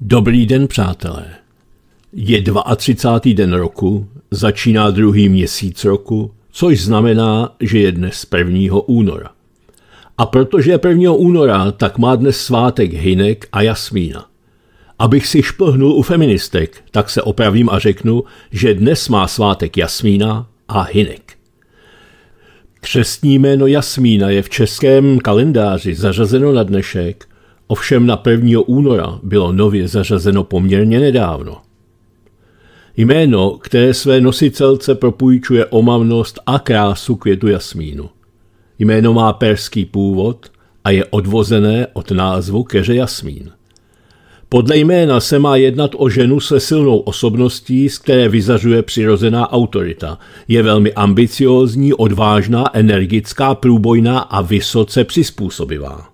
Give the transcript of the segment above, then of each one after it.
Dobrý den, přátelé. Je 32. den roku, začíná druhý měsíc roku, což znamená, že je dnes 1. února. A protože je 1. února, tak má dnes svátek Hinek a Jasmína. Abych si šplhnul u feministek, tak se opravím a řeknu, že dnes má svátek Jasmína a Hinek. Křestní jméno Jasmína je v českém kalendáři zařazeno na dnešek – Ovšem na 1. února bylo nově zařazeno poměrně nedávno. Jméno, které své nositelce propůjčuje omavnost a krásu květu jasmínu. Jméno má perský původ a je odvozené od názvu keře jasmín. Podle jména se má jednat o ženu se silnou osobností, z které vyzařuje přirozená autorita. Je velmi ambiciózní, odvážná, energická, průbojná a vysoce přizpůsobivá.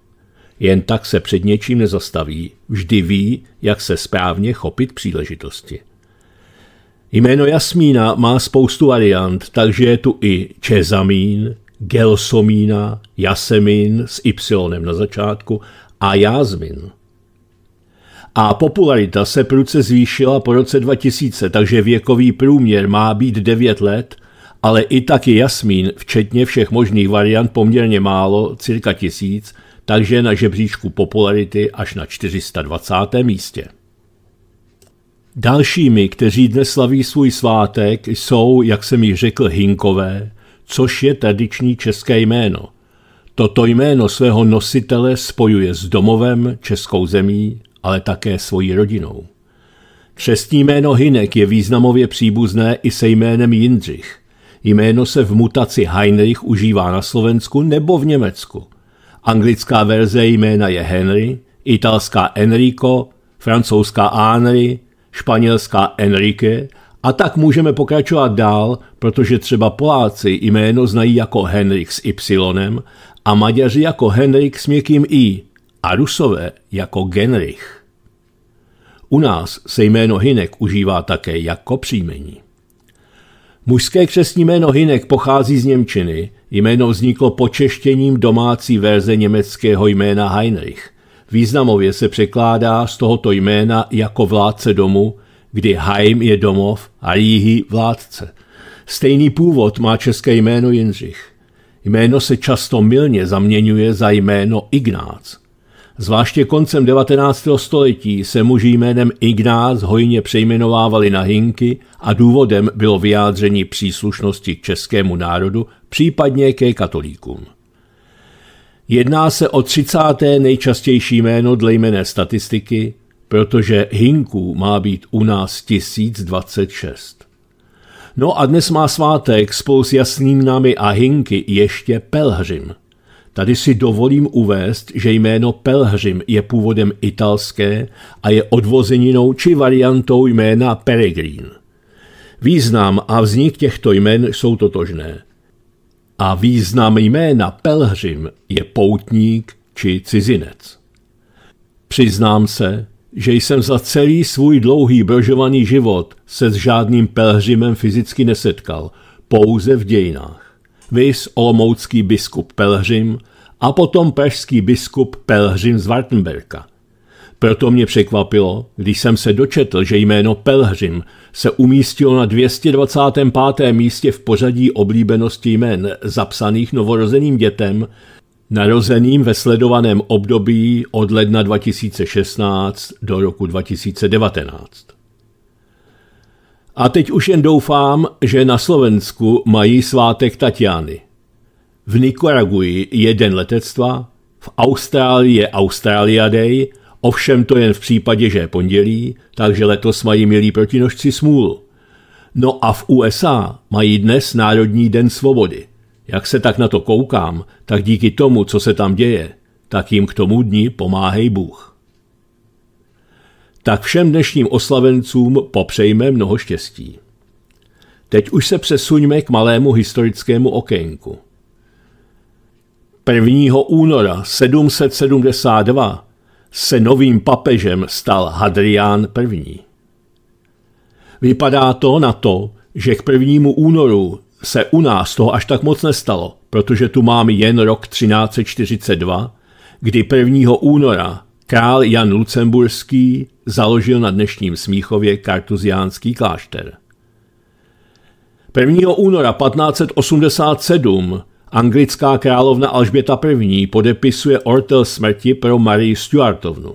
Jen tak se před něčím nezastaví, vždy ví, jak se správně chopit příležitosti. Jméno Jasmína má spoustu variant, takže je tu i Čezamín, Gelsomína, Jasemín s Y na začátku a Jázmin. A popularita se pruce zvýšila po roce 2000, takže věkový průměr má být 9 let, ale i taky Jasmín, včetně všech možných variant, poměrně málo, cirka tisíc, takže na žebříčku popularity až na 420. místě. Dalšími, kteří dnes slaví svůj svátek, jsou, jak jsem již řekl, Hinkové, což je tradiční české jméno. Toto jméno svého nositele spojuje s domovem, českou zemí, ale také svojí rodinou. Křestní jméno Hinek je významově příbuzné i se jménem Jindřich. Jméno se v mutaci Heinrich užívá na Slovensku nebo v Německu. Anglická verze jména je Henry, italská Enrico, francouzská Henry, španělská Enrique a tak můžeme pokračovat dál, protože třeba Poláci jméno znají jako Henrik s Y a Maďaři jako Henrik s měkkým I a Rusové jako Genrich. U nás se jméno Hinek užívá také jako příjmení. Mužské křesní jméno Hinek pochází z Němčiny, Jméno vzniklo počeštěním domácí verze německého jména Heinrich. Významově se překládá z tohoto jména jako vládce domu, kdy Heim je domov a Jihy vládce. Stejný původ má české jméno Jindřich. Jméno se často milně zaměňuje za jméno Ignác. Zvláště koncem 19. století se muži jménem Ignác hojně přejmenovávali na Hinky a důvodem bylo vyjádření příslušnosti k českému národu případně ke katolíkům. Jedná se o 30. nejčastější jméno dle jmené statistiky, protože Hinků má být u nás 1026. No a dnes má svátek spolu s jasným námi a Hinky ještě Pelhřim. Tady si dovolím uvést, že jméno Pelhřim je původem italské a je odvozeninou či variantou jména Peregrín. Význam a vznik těchto jmen jsou totožné – a význam jména pelhřim je poutník či cizinec. Přiznám se, že jsem za celý svůj dlouhý brožovaný život se s žádným pelhřimem fyzicky nesetkal, pouze v dějinách. Vys olomoucký biskup Pelhřim a potom pražský biskup Pelhřim z Wartenberka – proto mě překvapilo, když jsem se dočetl, že jméno Pelhřim se umístilo na 225. místě v pořadí oblíbenosti jmen zapsaných novorozeným dětem, narozeným ve sledovaném období od ledna 2016 do roku 2019. A teď už jen doufám, že na Slovensku mají svátek Tatiany. V Nikaraguji je den letectva, v Austrálii je Australia Day – Ovšem to jen v případě, že je pondělí, takže letos mají milí protinožci smůlu. No a v USA mají dnes Národní den svobody. Jak se tak na to koukám, tak díky tomu, co se tam děje, tak jim k tomu dní pomáhej Bůh. Tak všem dnešním oslavencům popřejme mnoho štěstí. Teď už se přesuňme k malému historickému okénku. 1. února 772 se novým papežem stal Hadrián I. Vypadá to na to, že k prvnímu únoru se u nás toho až tak moc nestalo, protože tu máme jen rok 1342, kdy 1. února král Jan Lucemburský založil na dnešním Smíchově kartuziánský klášter. 1. února 1587 Anglická královna Alžběta I. podepisuje ortel smrti pro Marii Stuartovnu.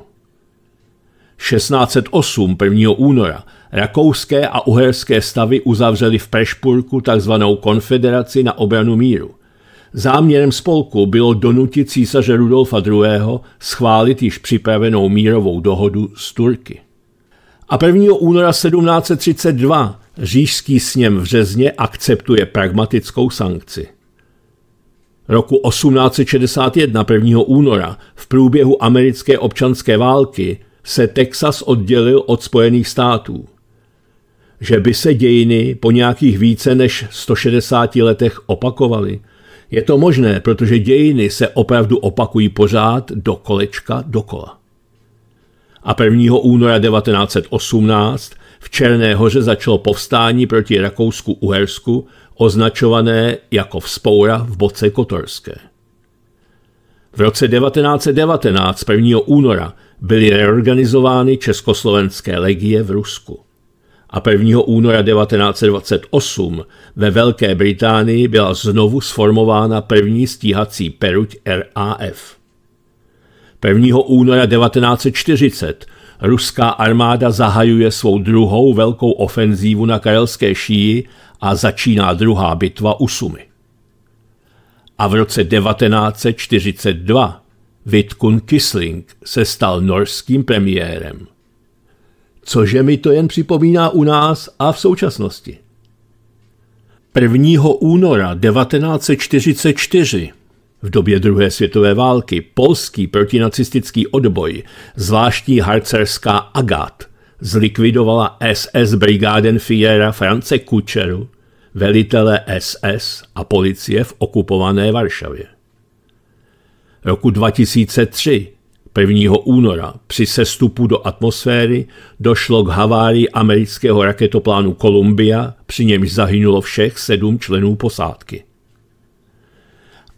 1608 1. února rakouské a uherské stavy uzavřely v Prešpurku tzv. konfederaci na obranu míru. Záměrem spolku bylo donutit císaře Rudolfa II. schválit již připravenou mírovou dohodu s Turky. A 1. února 1732 Řížský sněm v Řezně akceptuje pragmatickou sankci roku 1861 1. února v průběhu americké občanské války se Texas oddělil od Spojených států. Že by se dějiny po nějakých více než 160 letech opakovaly, je to možné, protože dějiny se opravdu opakují pořád do kolečka dokola. A 1. února 1918 v Černé hoře začalo povstání proti Rakousku-Uhersku označované jako vzpoura v boce Kotorské. V roce 1919, 1. února, byly reorganizovány československé legie v Rusku. A 1. února 1928 ve Velké Británii byla znovu sformována první stíhací peruť RAF. 1. února 1940 ruská armáda zahajuje svou druhou velkou ofenzívu na Karelské šíji a začíná druhá bitva u Sumy. A v roce 1942 Witkun Kisling se stal norským premiérem. Cože mi to jen připomíná u nás a v současnosti. 1. února 1944 v době druhé světové války polský protinacistický odboj, zvláštní harcerská Agat zlikvidovala SS brigádenfiéra France Kučeru, velitele SS a policie v okupované Varšavě. Roku 2003, 1. února, při sestupu do atmosféry došlo k havárii amerického raketoplánu Columbia, při němž zahynulo všech sedm členů posádky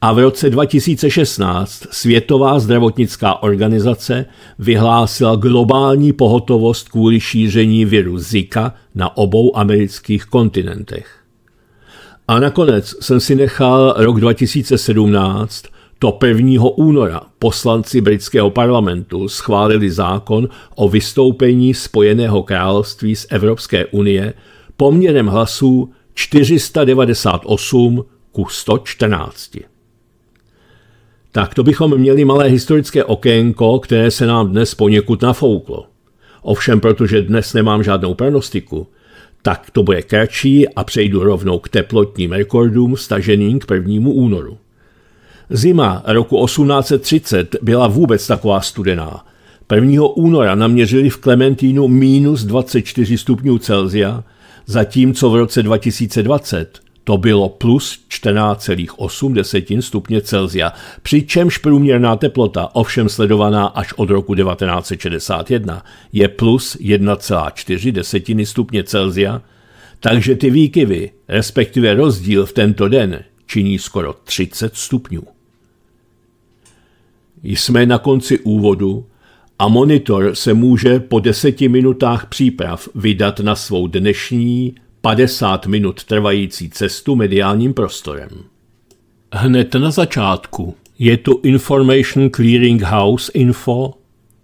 a v roce 2016 Světová zdravotnická organizace vyhlásila globální pohotovost kvůli šíření viru Zika na obou amerických kontinentech. A nakonec jsem si nechal rok 2017, to 1. února, poslanci britského parlamentu schválili zákon o vystoupení Spojeného království z Evropské unie poměrem hlasů 498 ku 114. Tak to bychom měli malé historické okénko, které se nám dnes poněkud nafouklo. Ovšem, protože dnes nemám žádnou pranostiku, tak to bude kratší a přejdu rovnou k teplotním rekordům staženým k 1. únoru. Zima roku 1830 byla vůbec taková studená. 1. února naměřili v Klementínu minus 24 stupňů Celzia, zatímco v roce 2020 to bylo plus 14,8 stupně Celsia, přičemž průměrná teplota, ovšem sledovaná až od roku 1961, je plus 1,4 stupně Celsia, takže ty výkyvy, respektive rozdíl v tento den, činí skoro 30 stupňů. Jsme na konci úvodu a monitor se může po deseti minutách příprav vydat na svou dnešní 50 minut trvající cestu mediálním prostorem. Hned na začátku je tu Information Clearing House Info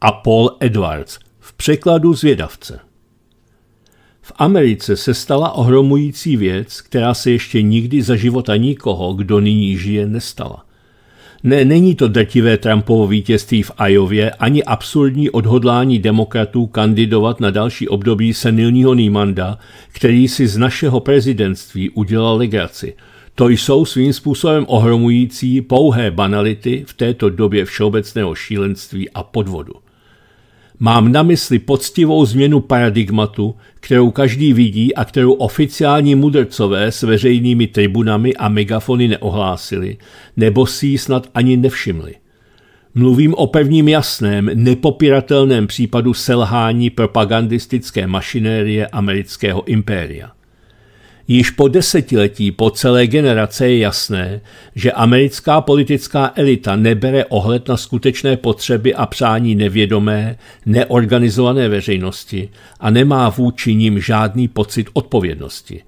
a Paul Edwards v překladu zvědavce. V Americe se stala ohromující věc, která se ještě nikdy za života nikoho, kdo nyní žije, nestala – ne, není to drtivé Trumpovo vítězství v Ajově ani absurdní odhodlání demokratů kandidovat na další období senilního Nýmanda, který si z našeho prezidentství udělal legraci. To jsou svým způsobem ohromující pouhé banality v této době všeobecného šílenství a podvodu. Mám na mysli poctivou změnu paradigmatu, kterou každý vidí a kterou oficiální mudrcové s veřejnými tribunami a megafony neohlásili, nebo si ji snad ani nevšimli. Mluvím o pevním jasném, nepopiratelném případu selhání propagandistické mašinérie amerického impéria. Již po desetiletí po celé generace je jasné, že americká politická elita nebere ohled na skutečné potřeby a přání nevědomé, neorganizované veřejnosti a nemá vůči nim žádný pocit odpovědnosti.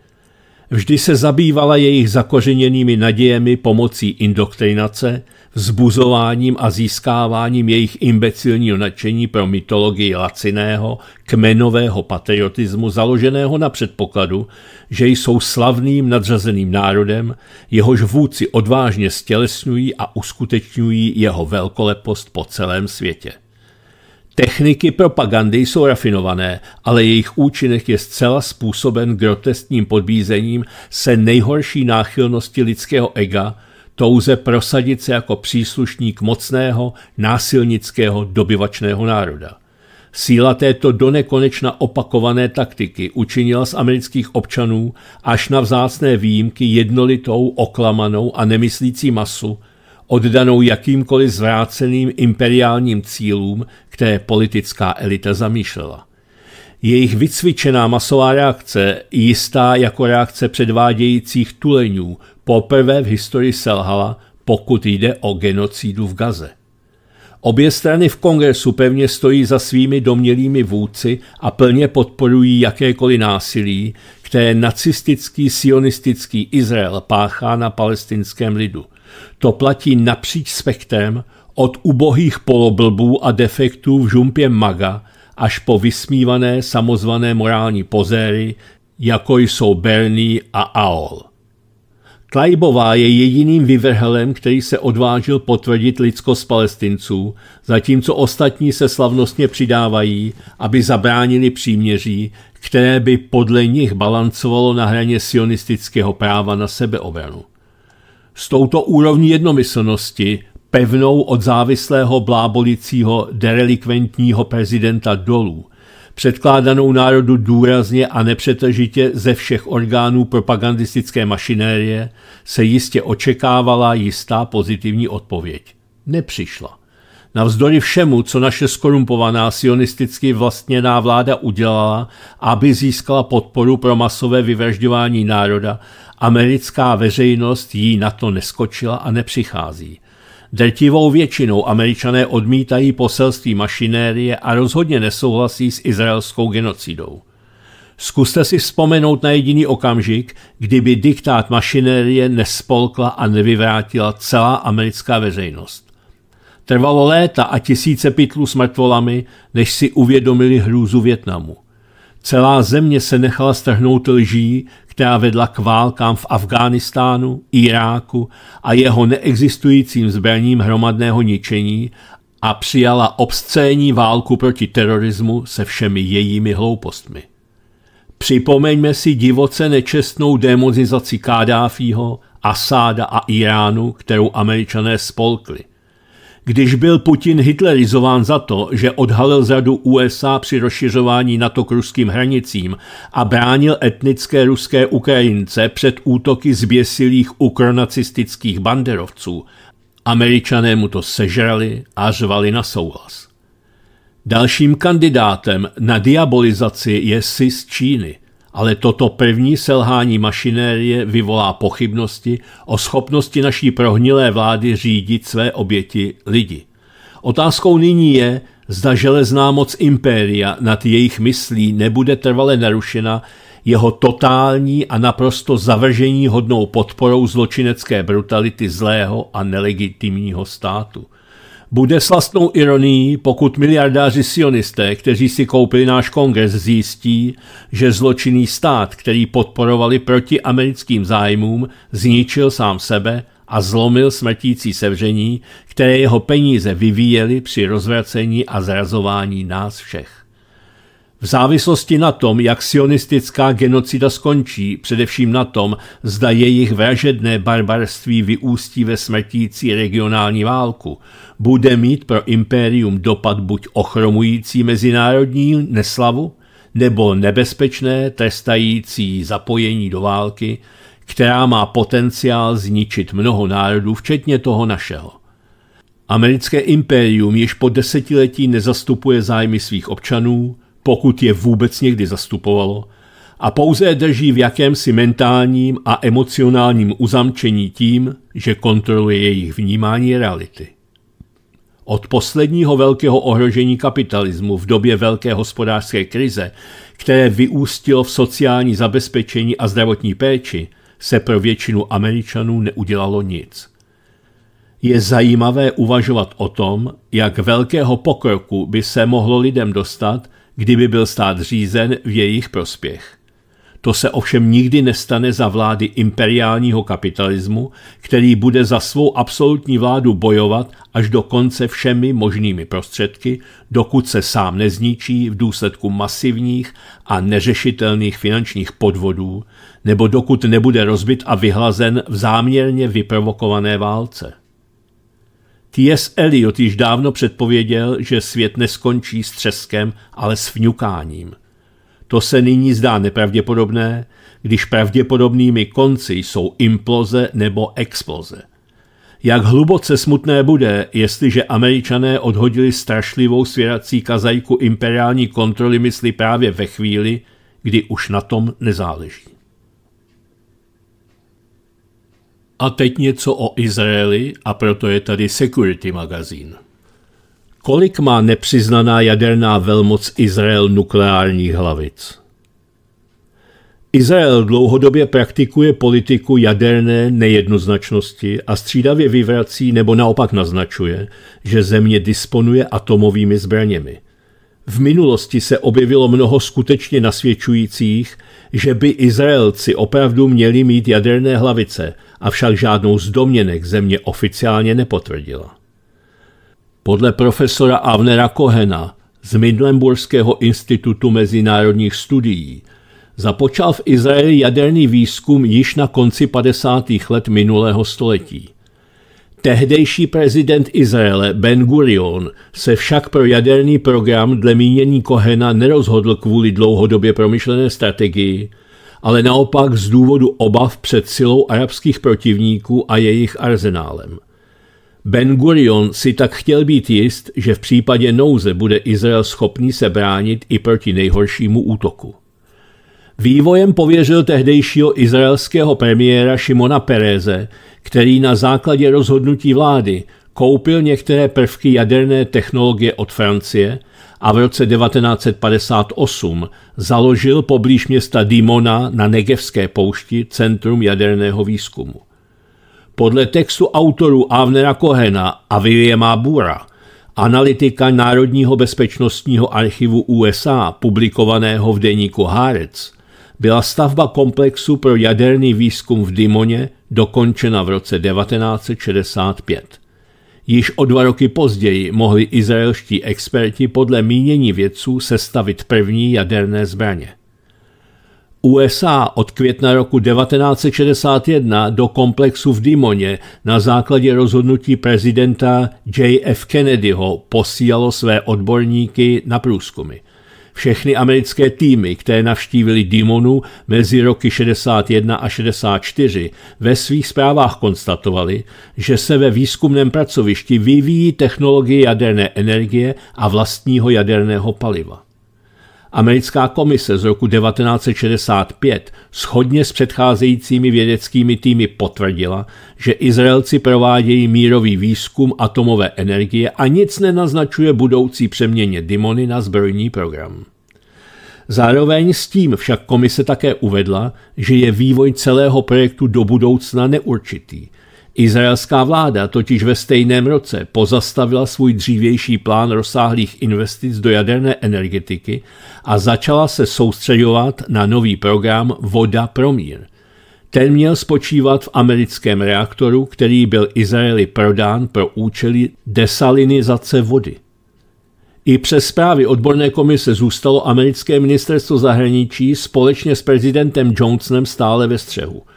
Vždy se zabývala jejich zakořeněnými nadějemi pomocí indoktrinace – zbuzováním a získáváním jejich imbecilního nadšení pro mytologii laciného, kmenového patriotismu založeného na předpokladu, že jsou slavným nadřazeným národem, jehož vůdci odvážně stělesňují a uskutečňují jeho velkolepost po celém světě. Techniky propagandy jsou rafinované, ale jejich účinek je zcela způsoben grotestním podbízením se nejhorší náchylnosti lidského ega, touze prosadit se jako příslušník mocného, násilnického, dobyvačného národa. Síla této donekonečna opakované taktiky učinila z amerických občanů až na vzácné výjimky jednolitou, oklamanou a nemyslící masu, oddanou jakýmkoliv zvráceným imperiálním cílům, které politická elita zamýšlela. Jejich vycvičená masová reakce, jistá jako reakce předvádějících tuleňů, poprvé v historii selhala, pokud jde o genocídu v Gaze. Obě strany v kongresu pevně stojí za svými domělými vůdci a plně podporují jakékoliv násilí, které nacistický sionistický Izrael páchá na palestinském lidu. To platí napříč spektrem od ubohých poloblbů a defektů v žumpě maga až po vysmívané samozvané morální pozéry, jako jsou Bernie a Aol. Klajbová je jediným vyvrhelem, který se odvážil potvrdit lidskost palestinců, zatímco ostatní se slavnostně přidávají, aby zabránili příměří, které by podle nich balancovalo na hraně sionistického práva na sebeobranu. S touto úrovní jednomyslnosti, pevnou od závislého blábolicího derelikventního prezidenta dolů, předkládanou národu důrazně a nepřetržitě ze všech orgánů propagandistické mašinérie, se jistě očekávala jistá pozitivní odpověď. Nepřišla. Navzdory všemu, co naše skorumpovaná sionisticky vlastněná vláda udělala, aby získala podporu pro masové vyvražďování národa, americká veřejnost jí na to neskočila a nepřichází – Drtivou většinou američané odmítají poselství mašinérie a rozhodně nesouhlasí s izraelskou genocidou. Zkuste si vzpomenout na jediný okamžik, kdyby diktát mašinérie nespolkla a nevyvrátila celá americká veřejnost. Trvalo léta a tisíce pytlů s mrtvolami, než si uvědomili hrůzu Větnamu. Celá země se nechala strhnout lží, která vedla k válkám v Afghánistánu, Iráku a jeho neexistujícím zbraním hromadného ničení a přijala obscénní válku proti terorismu se všemi jejími hloupostmi. Připomeňme si divoce nečestnou demonizaci Kádáfího, Asáda a Iránu, kterou američané spolkli – když byl Putin hitlerizován za to, že odhalil zradu USA při rozšiřování NATO k ruským hranicím a bránil etnické ruské Ukrajince před útoky zběsilých ukronacistických banderovců, američané mu to sežrali a řvali na souhlas. Dalším kandidátem na diabolizaci je Sis Číny – ale toto první selhání mašinérie vyvolá pochybnosti o schopnosti naší prohnilé vlády řídit své oběti lidi. Otázkou nyní je, zda železná moc impéria nad jejich myslí nebude trvale narušena jeho totální a naprosto zavržení hodnou podporou zločinecké brutality zlého a nelegitimního státu – bude slastnou ironií, pokud miliardáři sionisté, kteří si koupili náš kongres, zjistí, že zločinný stát, který podporovali proti americkým zájmům, zničil sám sebe a zlomil smrtící sevření, které jeho peníze vyvíjeli při rozvracení a zrazování nás všech. V závislosti na tom, jak sionistická genocida skončí, především na tom, zda jejich vražedné barbarství vyústí ve smrtící regionální válku, bude mít pro impérium dopad buď ochromující mezinárodní neslavu, nebo nebezpečné trestající zapojení do války, která má potenciál zničit mnoho národů, včetně toho našeho. Americké impérium již po desetiletí nezastupuje zájmy svých občanů, pokud je vůbec někdy zastupovalo, a pouze drží v jakémsi mentálním a emocionálním uzamčení tím, že kontroluje jejich vnímání reality. Od posledního velkého ohrožení kapitalismu v době velké hospodářské krize, které vyústilo v sociální zabezpečení a zdravotní péči, se pro většinu Američanů neudělalo nic. Je zajímavé uvažovat o tom, jak velkého pokroku by se mohlo lidem dostat, kdyby byl stát řízen v jejich prospěch. To se ovšem nikdy nestane za vlády imperiálního kapitalismu, který bude za svou absolutní vládu bojovat až do konce všemi možnými prostředky, dokud se sám nezničí v důsledku masivních a neřešitelných finančních podvodů, nebo dokud nebude rozbit a vyhlazen v záměrně vyprovokované válce. T.S. Eliot již dávno předpověděl, že svět neskončí s třeskem, ale s vňukáním. To se nyní zdá nepravděpodobné, když pravděpodobnými konci jsou imploze nebo exploze. Jak hluboce smutné bude, jestliže američané odhodili strašlivou svěrací kazajku imperiální kontroly mysli právě ve chvíli, kdy už na tom nezáleží. A teď něco o Izraeli a proto je tady Security magazín. Kolik má nepřiznaná jaderná velmoc Izrael nukleárních hlavic? Izrael dlouhodobě praktikuje politiku jaderné nejednoznačnosti a střídavě vyvrací nebo naopak naznačuje, že země disponuje atomovými zbraněmi – v minulosti se objevilo mnoho skutečně nasvědčujících, že by Izraelci opravdu měli mít jaderné hlavice, avšak žádnou z domněnek země oficiálně nepotvrdila. Podle profesora Avnera Kohena z Midlemburského institutu mezinárodních studií započal v Izraeli jaderný výzkum již na konci 50. let minulého století. Tehdejší prezident Izraele Ben Gurion se však pro jaderný program dle mínění Kohena nerozhodl kvůli dlouhodobě promyšlené strategii, ale naopak z důvodu obav před silou arabských protivníků a jejich arzenálem. Ben Gurion si tak chtěl být jist, že v případě nouze bude Izrael schopný se bránit i proti nejhoršímu útoku. Vývojem pověřil tehdejšího izraelského premiéra Šimona Pereze, který na základě rozhodnutí vlády koupil některé prvky jaderné technologie od Francie a v roce 1958 založil poblíž města Dimona na Negevské poušti Centrum jaderného výzkumu. Podle textu autorů Avnera Kohena a Williama Bura, analytika Národního bezpečnostního archivu USA publikovaného v deníku Harec byla stavba komplexu pro jaderný výzkum v Dimoně dokončena v roce 1965. Již o dva roky později mohli izraelští experti podle mínění vědců sestavit první jaderné zbraně. USA od května roku 1961 do komplexu v Dimoně na základě rozhodnutí prezidenta J.F. Kennedyho posílalo své odborníky na průzkumy – všechny americké týmy, které navštívili Dimonu mezi roky 61 a 64, ve svých zprávách konstatovali, že se ve výzkumném pracovišti vyvíjí technologie jaderné energie a vlastního jaderného paliva. Americká komise z roku 1965 shodně s předcházejícími vědeckými týmy potvrdila, že Izraelci provádějí mírový výzkum atomové energie a nic nenaznačuje budoucí přeměně Dimony na zbrojní program. Zároveň s tím však komise také uvedla, že je vývoj celého projektu do budoucna neurčitý Izraelská vláda totiž ve stejném roce pozastavila svůj dřívější plán rozsáhlých investic do jaderné energetiky a začala se soustředovat na nový program Voda pro mír. Ten měl spočívat v americkém reaktoru, který byl Izraeli prodán pro účely desalinizace vody. I přes zprávy odborné komise zůstalo americké ministerstvo zahraničí společně s prezidentem Johnsonem stále ve střehu –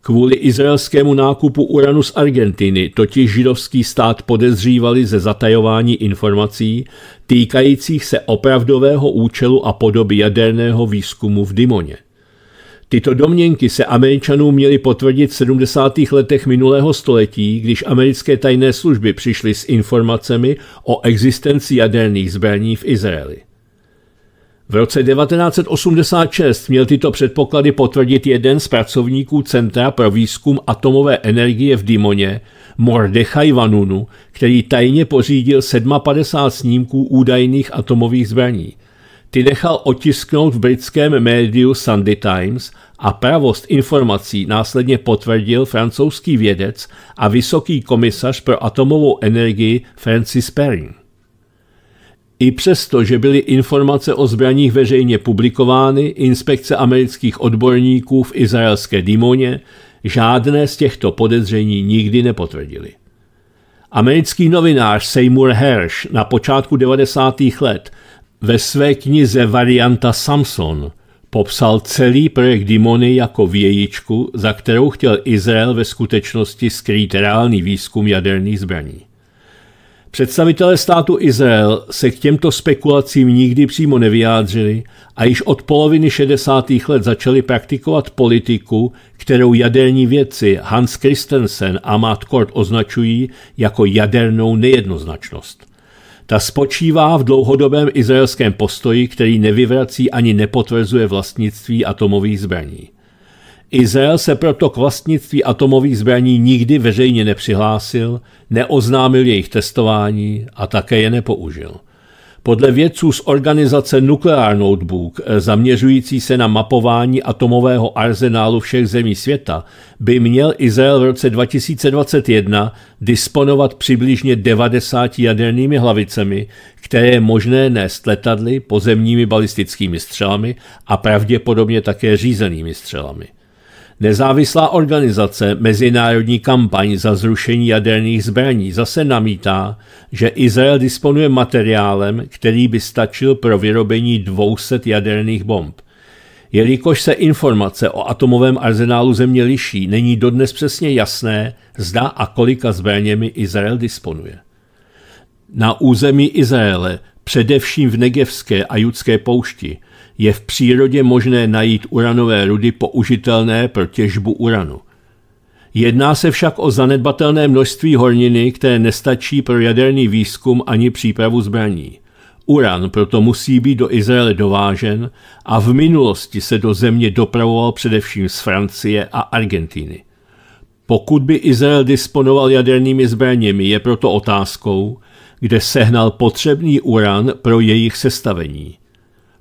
Kvůli izraelskému nákupu uranu z Argentiny totiž židovský stát podezřívali ze zatajování informací týkajících se opravdového účelu a podoby jaderného výzkumu v Dimoně. Tyto domněnky se američanům měly potvrdit v 70. letech minulého století, když americké tajné služby přišly s informacemi o existenci jaderných zbraní v Izraeli. V roce 1986 měl tyto předpoklady potvrdit jeden z pracovníků Centra pro výzkum atomové energie v Dimoně, Mordechaj Vanunu, který tajně pořídil 57 snímků údajných atomových zbraní. Ty nechal otisknout v britském médiu Sunday Times a pravost informací následně potvrdil francouzský vědec a vysoký komisař pro atomovou energii Francis Perrin. I přesto, že byly informace o zbraních veřejně publikovány, inspekce amerických odborníků v izraelské Dimoně žádné z těchto podezření nikdy nepotvrdili. Americký novinář Seymour Hersh na počátku 90. let ve své knize Varianta Samson popsal celý projekt Dimony jako vějičku, za kterou chtěl Izrael ve skutečnosti skrýt reálný výzkum jaderných zbraní. Představitelé státu Izrael se k těmto spekulacím nikdy přímo nevyjádřili a již od poloviny 60. let začali praktikovat politiku, kterou jaderní vědci Hans Christensen a Matt Kort označují jako jadernou nejednoznačnost. Ta spočívá v dlouhodobém izraelském postoji, který nevyvrací ani nepotvrzuje vlastnictví atomových zbraní. Izrael se proto k vlastnictví atomových zbraní nikdy veřejně nepřihlásil, neoznámil jejich testování a také je nepoužil. Podle vědců z organizace Nuclear Notebook, eh, zaměřující se na mapování atomového arzenálu všech zemí světa, by měl Izrael v roce 2021 disponovat přibližně 90 jadernými hlavicemi, které je možné nést letadly, pozemními balistickými střelami a pravděpodobně také řízenými střelami. Nezávislá organizace Mezinárodní kampaň za zrušení jaderných zbraní zase namítá, že Izrael disponuje materiálem, který by stačil pro vyrobení 200 jaderných bomb. Jelikož se informace o atomovém arzenálu země liší, není dodnes přesně jasné, zda a kolika zbraněmi Izrael disponuje. Na území Izraele, především v Negevské a Judské poušti, je v přírodě možné najít uranové rudy použitelné pro těžbu uranu. Jedná se však o zanedbatelné množství horniny, které nestačí pro jaderný výzkum ani přípravu zbraní. Uran proto musí být do Izraele dovážen a v minulosti se do země dopravoval především z Francie a Argentiny. Pokud by Izrael disponoval jadernými zbraněmi, je proto otázkou, kde sehnal potřebný uran pro jejich sestavení.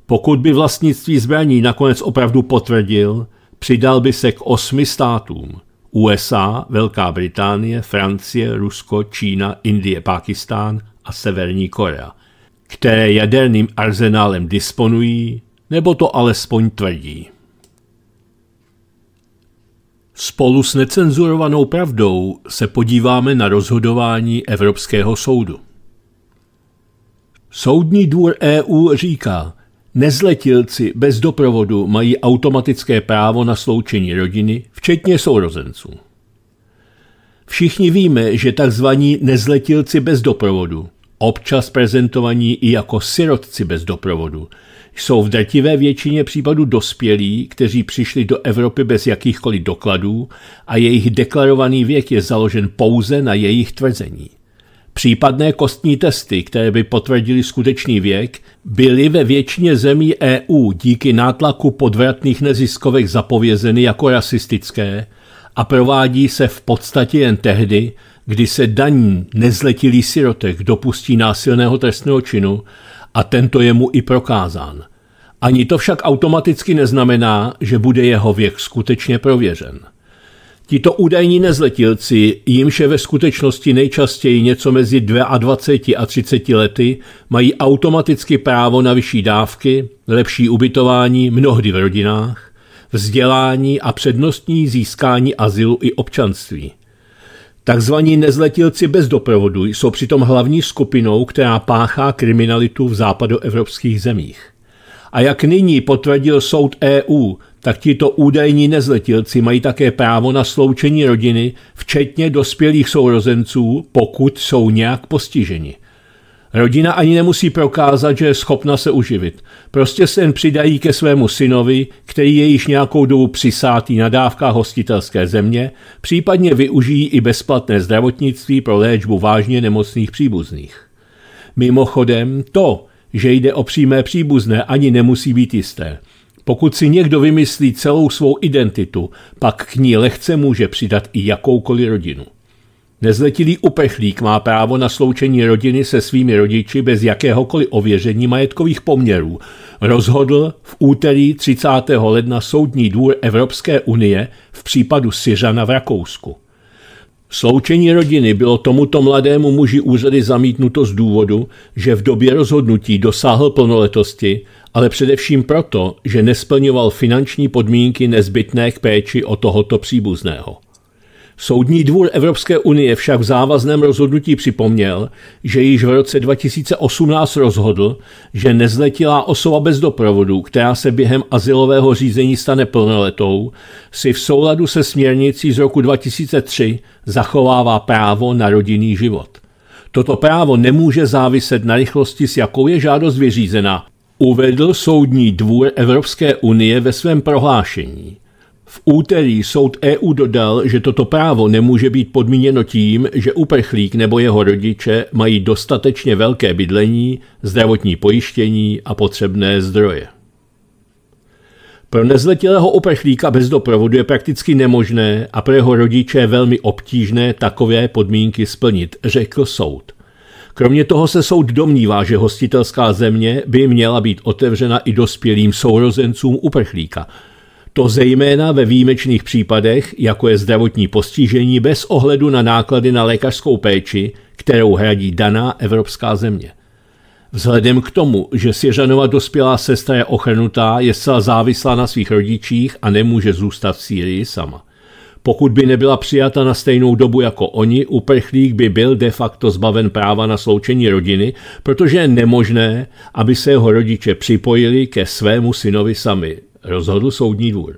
Pokud by vlastnictví zbraní nakonec opravdu potvrdil, přidal by se k osmi státům. USA, Velká Británie, Francie, Rusko, Čína, Indie, Pakistán a Severní Korea, které jaderným arzenálem disponují, nebo to alespoň tvrdí. Spolu s necenzurovanou pravdou se podíváme na rozhodování Evropského soudu. Soudní dvůr EU říká, Nezletilci bez doprovodu mají automatické právo na sloučení rodiny, včetně sourozenců. Všichni víme, že tzv. nezletilci bez doprovodu, občas prezentovaní i jako sirotci bez doprovodu, jsou v drtivé většině případů dospělí, kteří přišli do Evropy bez jakýchkoliv dokladů a jejich deklarovaný věk je založen pouze na jejich tvrzení. Případné kostní testy, které by potvrdili skutečný věk, byly ve většině zemí EU díky nátlaku podvratných neziskovek zapovězeny jako rasistické a provádí se v podstatě jen tehdy, kdy se daní nezletilý sirotek dopustí násilného trestného činu a tento je mu i prokázán. Ani to však automaticky neznamená, že bude jeho věk skutečně prověřen. Tito údajní nezletilci, jimž je ve skutečnosti nejčastěji něco mezi 22 a 30 lety, mají automaticky právo na vyšší dávky, lepší ubytování mnohdy v rodinách, vzdělání a přednostní získání azylu i občanství. Takzvaní nezletilci bez doprovodu jsou přitom hlavní skupinou, která páchá kriminalitu v západoevropských zemích. A jak nyní potvrdil soud EU, tak tito údajní nezletilci mají také právo na sloučení rodiny, včetně dospělých sourozenců, pokud jsou nějak postiženi. Rodina ani nemusí prokázat, že je schopna se uživit. Prostě se jen přidají ke svému synovi, který je již nějakou dobu přisátý na dávkách hostitelské země, případně využijí i bezplatné zdravotnictví pro léčbu vážně nemocných příbuzných. Mimochodem, to, že jde o přímé příbuzné, ani nemusí být jisté. Pokud si někdo vymyslí celou svou identitu, pak k ní lehce může přidat i jakoukoliv rodinu. Nezletilý upechlík má právo na sloučení rodiny se svými rodiči bez jakéhokoliv ověření majetkových poměrů, rozhodl v úterý 30. ledna Soudní dvůr Evropské unie v případu Syřana v Rakousku. Sloučení rodiny bylo tomuto mladému muži úřady zamítnuto z důvodu, že v době rozhodnutí dosáhl plnoletosti, ale především proto, že nesplňoval finanční podmínky nezbytné k péči o tohoto příbuzného. Soudní dvůr Evropské unie však v závazném rozhodnutí připomněl, že již v roce 2018 rozhodl, že nezletilá osoba bez doprovodu, která se během asilového řízení stane plnoletou, si v souladu se směrnicí z roku 2003 zachovává právo na rodinný život. Toto právo nemůže záviset na rychlosti, s jakou je žádost vyřízena, uvedl Soudní dvůr Evropské unie ve svém prohlášení. V úterý soud EU dodal, že toto právo nemůže být podmíněno tím, že uprchlík nebo jeho rodiče mají dostatečně velké bydlení, zdravotní pojištění a potřebné zdroje. Pro nezletilého uprchlíka bez doprovodu je prakticky nemožné a pro jeho rodiče je velmi obtížné takové podmínky splnit, řekl soud. Kromě toho se soud domnívá, že hostitelská země by měla být otevřena i dospělým sourozencům uprchlíka – to zejména ve výjimečných případech, jako je zdravotní postižení, bez ohledu na náklady na lékařskou péči, kterou hradí daná evropská země. Vzhledem k tomu, že Siřanova dospělá sestra je ochrnutá, je zcela závislá na svých rodičích a nemůže zůstat v Sýrii sama. Pokud by nebyla přijata na stejnou dobu jako oni, uprchlík by byl de facto zbaven práva na sloučení rodiny, protože je nemožné, aby se jeho rodiče připojili ke svému synovi sami, rozhodl soudní dvůr.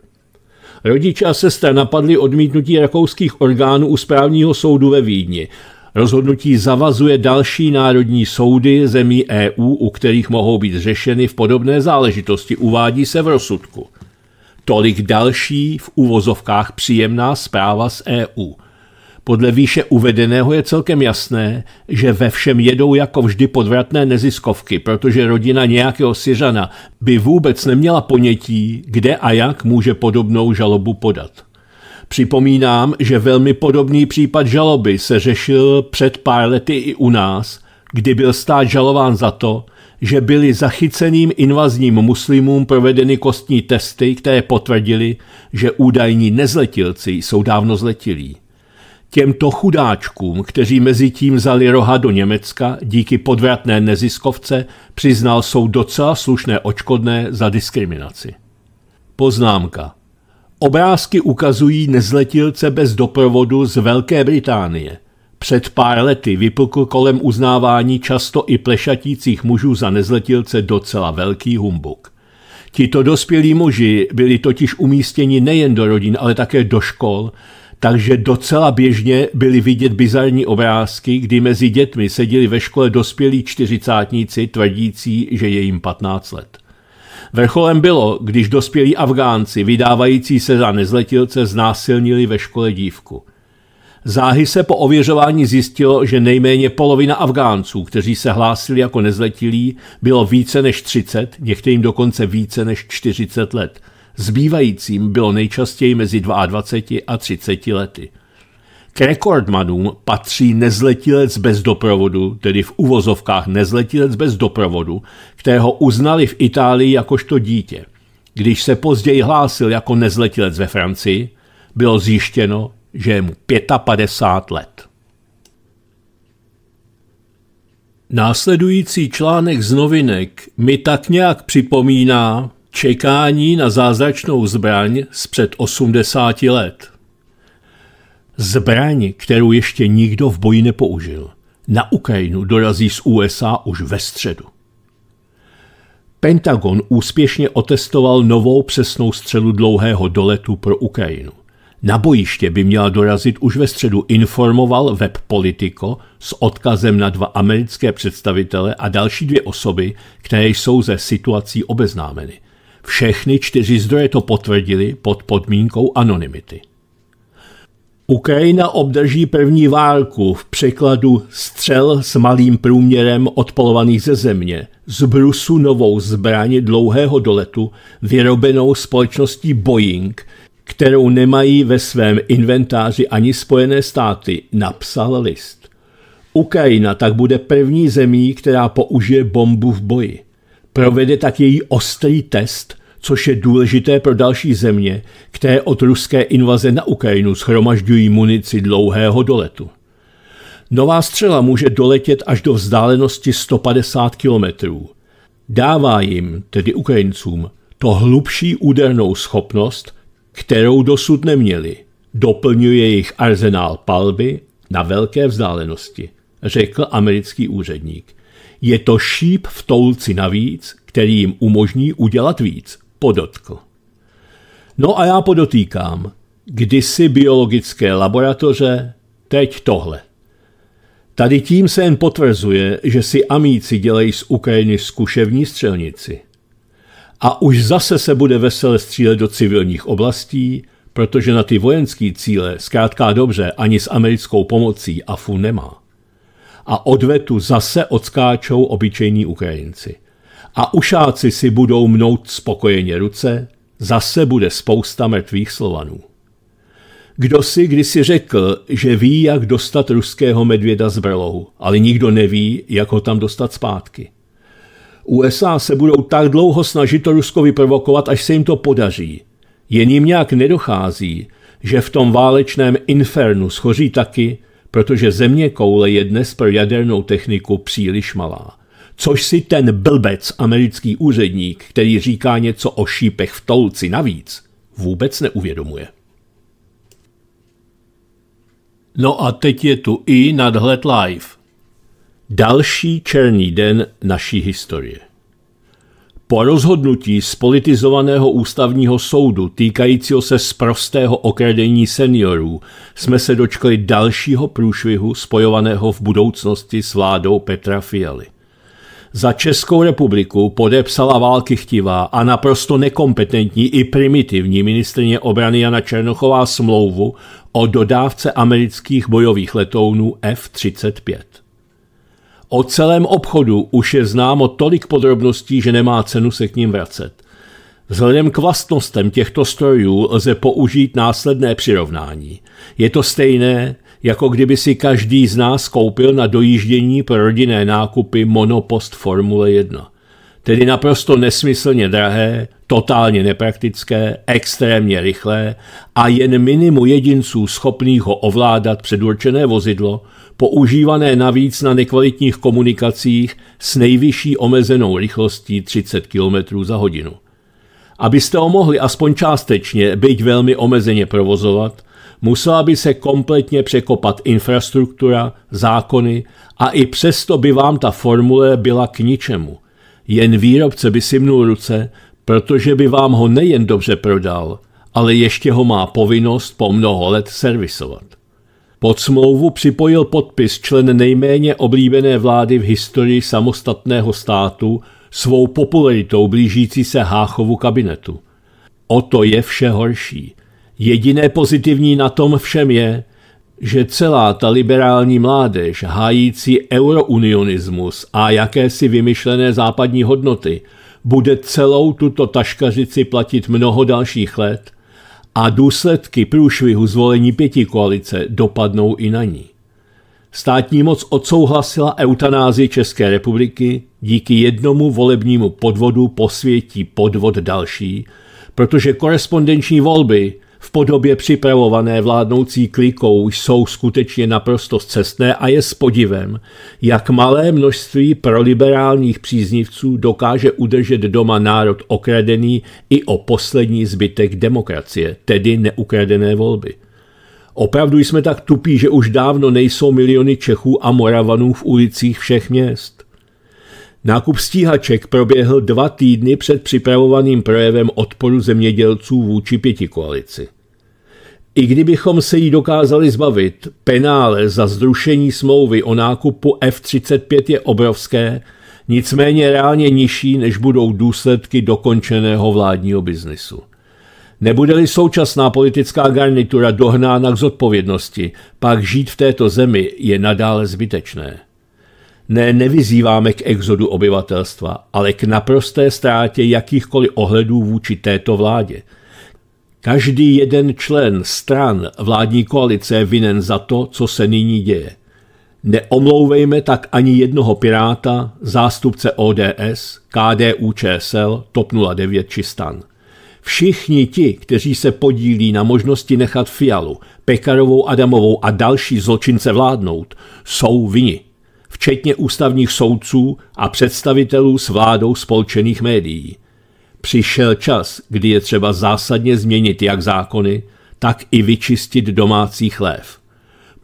Rodiče a sestra napadli odmítnutí rakouských orgánů u správního soudu ve Vídni. Rozhodnutí zavazuje další národní soudy zemí EU, u kterých mohou být řešeny v podobné záležitosti, uvádí se v rozsudku. Tolik další v uvozovkách příjemná zpráva z EU – podle výše uvedeného je celkem jasné, že ve všem jedou jako vždy podvratné neziskovky, protože rodina nějakého Syřana by vůbec neměla ponětí, kde a jak může podobnou žalobu podat. Připomínám, že velmi podobný případ žaloby se řešil před pár lety i u nás, kdy byl stát žalován za to, že byly zachyceným invazním muslimům provedeny kostní testy, které potvrdili, že údajní nezletilci jsou dávno zletilí. Těmto chudáčkům, kteří mezi tím zali roha do Německa, díky podvratné neziskovce přiznal jsou docela slušné očkodné za diskriminaci. Poznámka. Obrázky ukazují nezletilce bez doprovodu z Velké Británie. Před pár lety vypukl kolem uznávání často i plešatících mužů za nezletilce docela velký humbuk. Tito dospělí muži byli totiž umístěni nejen do rodin, ale také do škol, takže docela běžně byly vidět bizarní obrázky, kdy mezi dětmi seděli ve škole dospělí čtyřicátníci tvrdící, že je jim 15 let. Vrcholem bylo, když dospělí Afgánci, vydávající se za nezletilce, znásilnili ve škole dívku. Záhy se po ověřování zjistilo, že nejméně polovina Afgánců, kteří se hlásili jako nezletilí, bylo více než 30, některým dokonce více než 40 let – zbývajícím bylo nejčastěji mezi 22 a 30 lety. K rekordmanům patří nezletilec bez doprovodu, tedy v uvozovkách nezletilec bez doprovodu, kterého uznali v Itálii jakožto dítě. Když se později hlásil jako nezletilec ve Francii, bylo zjištěno, že je mu 55 let. Následující článek z novinek mi tak nějak připomíná, Čekání na zázračnou zbraň z před 80 let. Zbraň, kterou ještě nikdo v boji nepoužil, na Ukrajinu dorazí z USA už ve středu. Pentagon úspěšně otestoval novou přesnou střelu dlouhého doletu pro Ukrajinu. Na bojiště by měla dorazit už ve středu, informoval web Politico s odkazem na dva americké představitele a další dvě osoby, které jsou ze situací obeznámeny – všechny čtyři zdroje to potvrdili pod podmínkou anonymity. Ukrajina obdrží první válku v překladu střel s malým průměrem odpolovaných ze země, z Brusu novou zbraně dlouhého doletu, vyrobenou společností Boeing, kterou nemají ve svém inventáři ani Spojené státy, napsal list. Ukrajina tak bude první zemí, která použije bombu v boji. Provede tak její ostrý test což je důležité pro další země, které od ruské invaze na Ukrajinu schromažďují munici dlouhého doletu. Nová střela může doletět až do vzdálenosti 150 kilometrů. Dává jim, tedy Ukrajincům, to hlubší údernou schopnost, kterou dosud neměli. Doplňuje jejich arzenál palby na velké vzdálenosti, řekl americký úředník. Je to šíp v toulci navíc, který jim umožní udělat víc podotkl. No a já podotýkám, kdysi biologické laboratoře, teď tohle. Tady tím se jen potvrzuje, že si amíci dělají z Ukrajiny zkuševní střelnici. A už zase se bude vesele střílet do civilních oblastí, protože na ty vojenské cíle zkrátka dobře ani s americkou pomocí AFU nemá. A odvetu zase odskáčou obyčejní Ukrajinci – a ušáci si budou mnout spokojeně ruce, zase bude spousta mrtvých Slovanů. Kdo si kdysi řekl, že ví, jak dostat ruského medvěda z brlohu, ale nikdo neví, jak ho tam dostat zpátky. USA se budou tak dlouho snažit to Rusko vyprovokovat, až se jim to podaří. Jen jim nějak nedochází, že v tom válečném infernu schoří taky, protože země koule je dnes pro jadernou techniku příliš malá což si ten blbec americký úředník, který říká něco o šípech v tolci navíc, vůbec neuvědomuje. No a teď je tu i nadhled live. Další černý den naší historie. Po rozhodnutí spolitizovaného ústavního soudu týkajícího se sprostého okradení seniorů jsme se dočkali dalšího průšvihu spojovaného v budoucnosti s vládou Petra Fialy za Českou republiku podepsala války chtivá a naprosto nekompetentní i primitivní ministrině obrany Jana Černochová smlouvu o dodávce amerických bojových letounů F-35. O celém obchodu už je známo tolik podrobností, že nemá cenu se k ním vracet. Vzhledem k vlastnostem těchto strojů lze použít následné přirovnání. Je to stejné, jako kdyby si každý z nás koupil na dojíždění pro rodinné nákupy monopost Formule 1. Tedy naprosto nesmyslně drahé, totálně nepraktické, extrémně rychlé a jen minimu jedinců schopných ho ovládat předurčené vozidlo, používané navíc na nekvalitních komunikacích s nejvyšší omezenou rychlostí 30 km za hodinu. Abyste ho mohli aspoň částečně, byť velmi omezeně provozovat, musela by se kompletně překopat infrastruktura, zákony a i přesto by vám ta formule byla k ničemu. Jen výrobce by si mnul ruce, protože by vám ho nejen dobře prodal, ale ještě ho má povinnost po mnoho let servisovat. Pod smlouvu připojil podpis člen nejméně oblíbené vlády v historii samostatného státu svou popularitou blížící se Háchovu kabinetu. O to je vše horší. Jediné pozitivní na tom všem je, že celá ta liberální mládež hájící eurounionismus a jakési vymyšlené západní hodnoty bude celou tuto taškařici platit mnoho dalších let a důsledky průšvihu zvolení pěti koalice dopadnou i na ní. Státní moc odsouhlasila eutanázi České republiky, díky jednomu volebnímu podvodu posvětí podvod další, protože korespondenční volby – v podobě připravované vládnoucí klikou jsou skutečně naprosto zcestné a je s podivem, jak malé množství proliberálních příznivců dokáže udržet doma národ okradený i o poslední zbytek demokracie, tedy neukradené volby. Opravdu jsme tak tupí, že už dávno nejsou miliony Čechů a Moravanů v ulicích všech měst. Nákup stíhaček proběhl dva týdny před připravovaným projevem odporu zemědělců vůči pěti koalici. I kdybychom se jí dokázali zbavit, penále za zrušení smlouvy o nákupu F-35 je obrovské, nicméně reálně nižší, než budou důsledky dokončeného vládního biznisu. Nebude-li současná politická garnitura dohnána k zodpovědnosti, pak žít v této zemi je nadále zbytečné ne, nevyzýváme k exodu obyvatelstva, ale k naprosté ztrátě jakýchkoliv ohledů vůči této vládě. Každý jeden člen stran vládní koalice je vinen za to, co se nyní děje. Neomlouvejme tak ani jednoho piráta, zástupce ODS, KDU ČSL, TOP 09 či STAN. Všichni ti, kteří se podílí na možnosti nechat Fialu, Pekarovou Adamovou a další zločince vládnout, jsou vini včetně ústavních soudců a představitelů s vládou spolčených médií. Přišel čas, kdy je třeba zásadně změnit jak zákony, tak i vyčistit domácí chlév.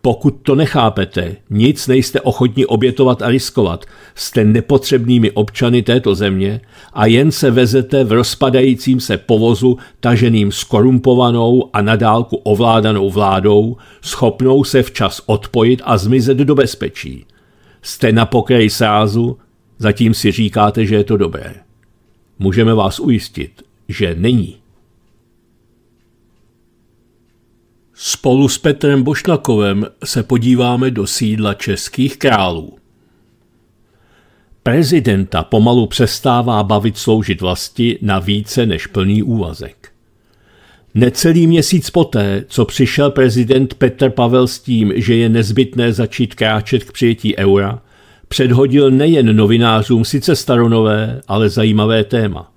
Pokud to nechápete, nic nejste ochotni obětovat a riskovat, jste nepotřebnými občany této země a jen se vezete v rozpadajícím se povozu taženým skorumpovanou a nadálku ovládanou vládou, schopnou se včas odpojit a zmizet do bezpečí. Jste na pokraji srázu, zatím si říkáte, že je to dobré. Můžeme vás ujistit, že není. Spolu s Petrem Bošnakovem se podíváme do sídla českých králů. Prezidenta pomalu přestává bavit sloužit vlasti na více než plný úvazek. Necelý měsíc poté, co přišel prezident Petr Pavel s tím, že je nezbytné začít kráčet k přijetí eura, předhodil nejen novinářům sice staronové, ale zajímavé téma.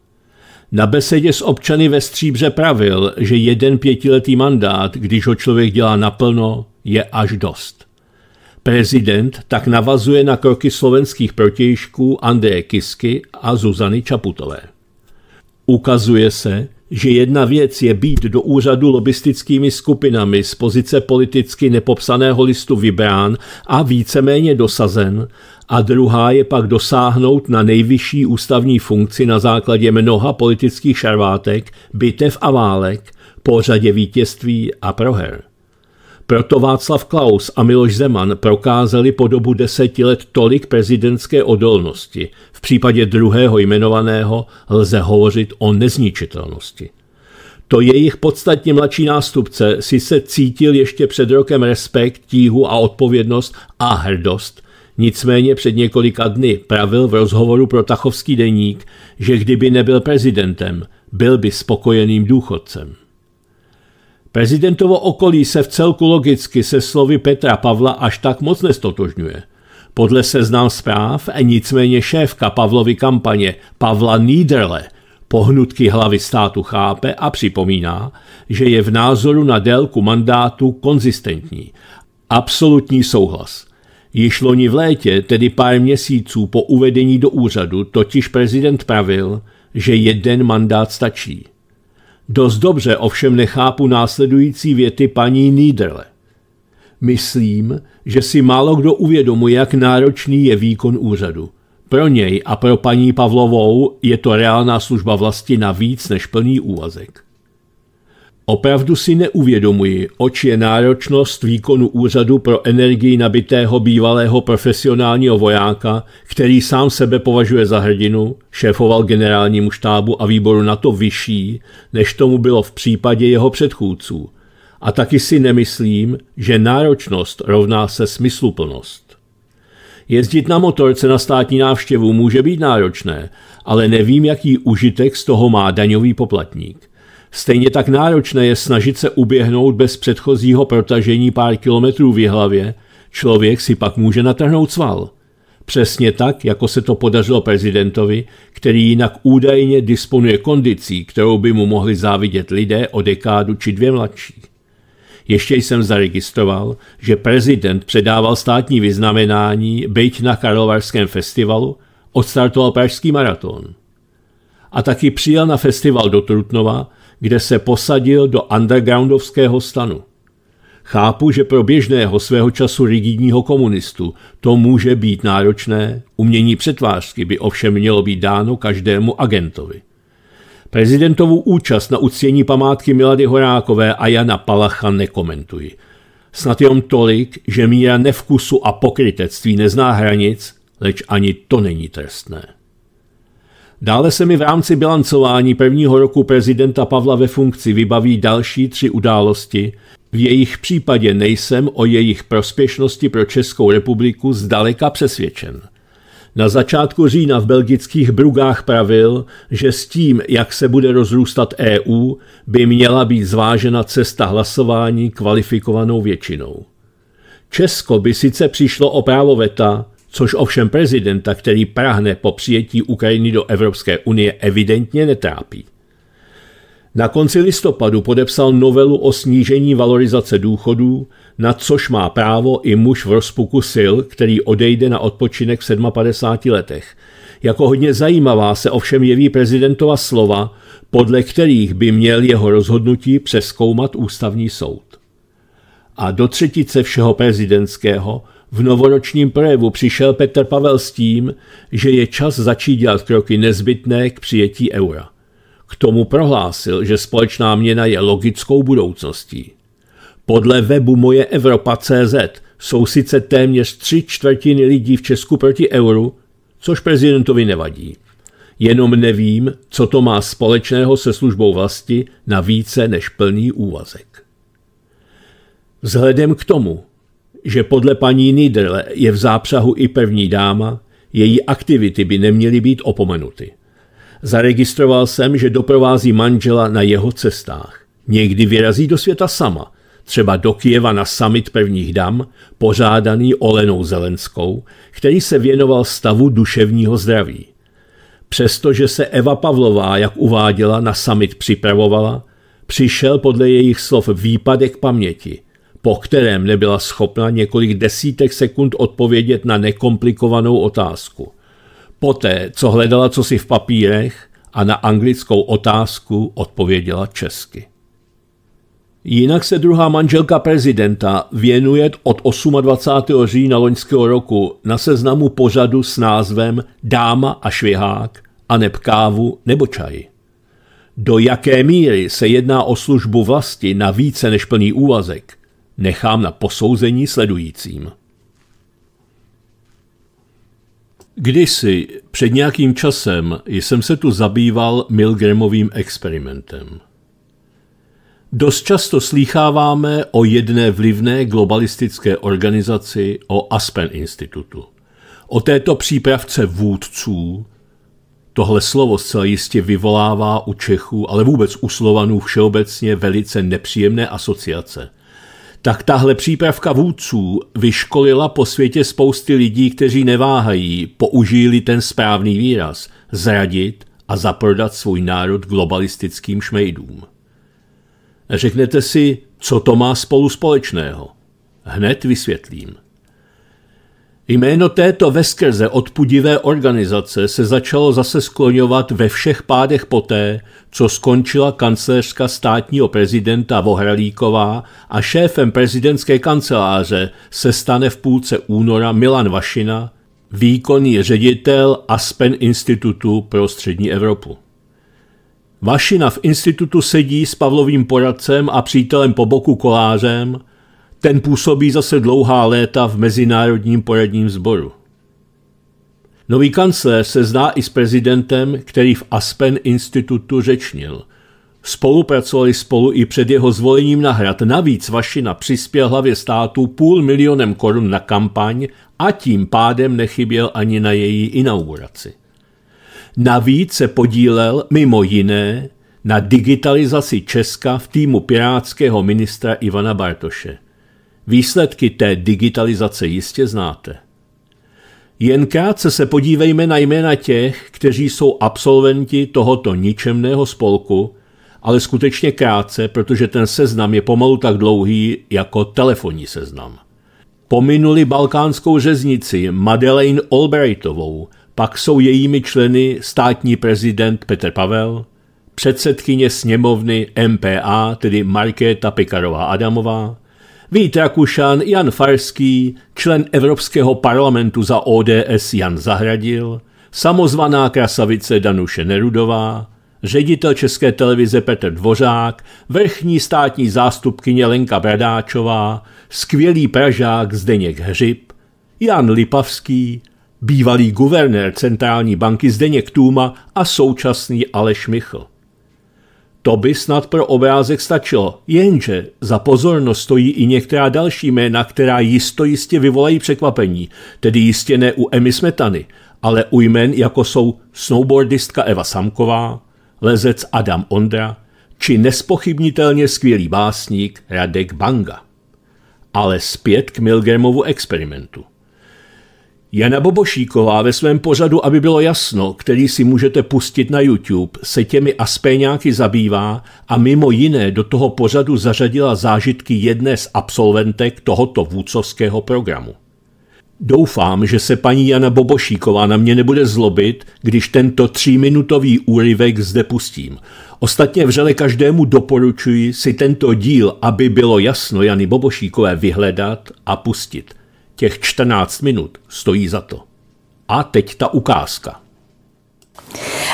Na besedě s občany ve Stříbře pravil, že jeden pětiletý mandát, když ho člověk dělá naplno, je až dost. Prezident tak navazuje na kroky slovenských protějšků Andreje Kisky a Zuzany Čaputové. Ukazuje se, že jedna věc je být do úřadu lobistickými skupinami z pozice politicky nepopsaného listu vybrán a víceméně dosazen, a druhá je pak dosáhnout na nejvyšší ústavní funkci na základě mnoha politických šarvátek, bitev a válek, pořadě vítězství a proher. Proto Václav Klaus a Miloš Zeman prokázali po dobu deseti let tolik prezidentské odolnosti. V případě druhého jmenovaného lze hovořit o nezničitelnosti. To jejich podstatně mladší nástupce si se cítil ještě před rokem respekt, tíhu a odpovědnost a hrdost, nicméně před několika dny pravil v rozhovoru pro Tachovský deník, že kdyby nebyl prezidentem, byl by spokojeným důchodcem. Prezidentovo okolí se v celku logicky se slovy Petra Pavla až tak moc nestotožňuje. Podle seznam zpráv, nicméně šéfka Pavlovy kampaně Pavla Niederle pohnutky hlavy státu chápe a připomíná, že je v názoru na délku mandátu konzistentní. Absolutní souhlas. Již loni v létě, tedy pár měsíců po uvedení do úřadu, totiž prezident pravil, že jeden mandát stačí. Dost dobře ovšem nechápu následující věty paní Niederle. Myslím, že si málo kdo uvědomuje, jak náročný je výkon úřadu. Pro něj a pro paní Pavlovou je to reálná služba vlasti na víc než plný úvazek. Opravdu si neuvědomuji, oč je náročnost výkonu úřadu pro energii nabitého bývalého profesionálního vojáka, který sám sebe považuje za hrdinu, šéfoval generálnímu štábu a výboru na to vyšší, než tomu bylo v případě jeho předchůdců. A taky si nemyslím, že náročnost rovná se smysluplnost. Jezdit na motorce na státní návštěvu může být náročné, ale nevím, jaký užitek z toho má daňový poplatník. Stejně tak náročné je snažit se uběhnout bez předchozího protažení pár kilometrů v hlavě, člověk si pak může natrhnout sval. Přesně tak, jako se to podařilo prezidentovi, který jinak údajně disponuje kondicí, kterou by mu mohli závidět lidé o dekádu či dvě mladší. Ještě jsem zaregistroval, že prezident předával státní vyznamenání, byť na Karlovarském festivalu, odstartoval pražský maraton. A taky přijel na festival do Trutnova, kde se posadil do undergroundovského stanu. Chápu, že pro běžného svého času rigidního komunistu to může být náročné, umění přetvářky by ovšem mělo být dáno každému agentovi. Prezidentovu účast na uctění památky Milady Horákové a Jana Palacha nekomentuji. Snad jenom tolik, že míra nevkusu a pokrytectví nezná hranic, leč ani to není trestné. Dále se mi v rámci bilancování prvního roku prezidenta Pavla ve funkci vybaví další tři události. V jejich případě nejsem o jejich prospěšnosti pro Českou republiku zdaleka přesvědčen. Na začátku října v belgických Brugách pravil, že s tím, jak se bude rozrůstat EU, by měla být zvážena cesta hlasování kvalifikovanou většinou. Česko by sice přišlo o právo veta, což ovšem prezidenta, který prahne po přijetí Ukrajiny do Evropské unie, evidentně netrápí. Na konci listopadu podepsal novelu o snížení valorizace důchodů, na což má právo i muž v rozpuku sil, který odejde na odpočinek v 57 letech. Jako hodně zajímavá se ovšem jeví prezidentova slova, podle kterých by měl jeho rozhodnutí přeskoumat ústavní soud. A do třetice všeho prezidentského – v novoročním projevu přišel Petr Pavel s tím, že je čas začít dělat kroky nezbytné k přijetí eura. K tomu prohlásil, že společná měna je logickou budoucností. Podle webu Moje Evropa.cz jsou sice téměř tři čtvrtiny lidí v Česku proti euru, což prezidentovi nevadí. Jenom nevím, co to má společného se službou vlasti na více než plný úvazek. Vzhledem k tomu, že podle paní Nidl je v zápřahu i první dáma, její aktivity by neměly být opomenuty. Zaregistroval jsem, že doprovází manžela na jeho cestách. Někdy vyrazí do světa sama, třeba do Kijeva na summit prvních dam, pořádaný Olenou Zelenskou, který se věnoval stavu duševního zdraví. Přestože se Eva Pavlová, jak uváděla, na summit připravovala, přišel podle jejich slov výpadek paměti – po kterém nebyla schopna několik desítek sekund odpovědět na nekomplikovanou otázku. Poté, co hledala cosi v papírech a na anglickou otázku odpověděla česky. Jinak se druhá manželka prezidenta věnuje od 28. října loňského roku na seznamu pořadu s názvem Dáma a švihák a neb kávu nebo čaj. Do jaké míry se jedná o službu vlasti na více než plný úvazek, nechám na posouzení sledujícím. Kdysi, před nějakým časem, jsem se tu zabýval Milgramovým experimentem. Dost často slýcháváme o jedné vlivné globalistické organizaci, o Aspen Institutu. O této přípravce vůdců, tohle slovo zcela jistě vyvolává u Čechů, ale vůbec u Slovanů všeobecně velice nepříjemné asociace – tak tahle přípravka vůdců vyškolila po světě spousty lidí, kteří neváhají, použili ten správný výraz, zradit a zaprodat svůj národ globalistickým šmejdům. Řeknete si, co to má spolu společného? Hned vysvětlím – Jméno této veskrze odpudivé organizace se začalo zase skloňovat ve všech pádech poté, co skončila kancelářka státního prezidenta Vohralíková a šéfem prezidentské kanceláře se stane v půlce února Milan Vašina, výkonný ředitel Aspen Institutu pro střední Evropu. Vašina v institutu sedí s Pavlovým poradcem a přítelem po boku kolářem ten působí zase dlouhá léta v Mezinárodním poradním sboru. Nový kancler se zná i s prezidentem, který v Aspen institutu řečnil. Spolupracovali spolu i před jeho zvolením na hrad. Navíc Vašina přispěl hlavě státu půl milionem korun na kampaň a tím pádem nechyběl ani na její inauguraci. Navíc se podílel mimo jiné na digitalizaci Česka v týmu pirátského ministra Ivana Bartoše. Výsledky té digitalizace jistě znáte. Jen krátce se podívejme na jména těch, kteří jsou absolventi tohoto ničemného spolku, ale skutečně krátce, protože ten seznam je pomalu tak dlouhý jako telefonní seznam. Pominuli balkánskou řeznici Madeleine Albrightovou, pak jsou jejími členy státní prezident Petr Pavel, předsedkyně sněmovny MPA, tedy Markéta Pekarová Adamová, Vít Rakušan, Jan Farský, člen Evropského parlamentu za ODS Jan Zahradil, samozvaná krasavice Danuše Nerudová, ředitel České televize Petr Dvořák, vrchní státní zástupkyně Lenka Bradáčová, skvělý Pražák Zdeněk Hřib, Jan Lipavský, bývalý guvernér Centrální banky Zdeněk Tůma a současný Aleš Michl. To by snad pro obrázek stačilo, jenže za pozornost stojí i některá další jména, která jisto jistě vyvolají překvapení, tedy jistě ne u Emmy Smetany, ale u jmen jako jsou snowboardistka Eva Samková, lezec Adam Ondra či nespochybnitelně skvělý básník Radek Banga. Ale zpět k Milgramovu experimentu. Jana Bobošíková ve svém pořadu, aby bylo jasno, který si můžete pustit na YouTube, se těmi aspéňáky zabývá a mimo jiné do toho pořadu zařadila zážitky jedné z absolventek tohoto vůcovského programu. Doufám, že se paní Jana Bobošíková na mě nebude zlobit, když tento tříminutový úryvek zde pustím. Ostatně vřele každému doporučuji si tento díl, aby bylo jasno Jany Bobošíkové vyhledat a pustit těch 14 minut stojí za to. A teď ta ukázka.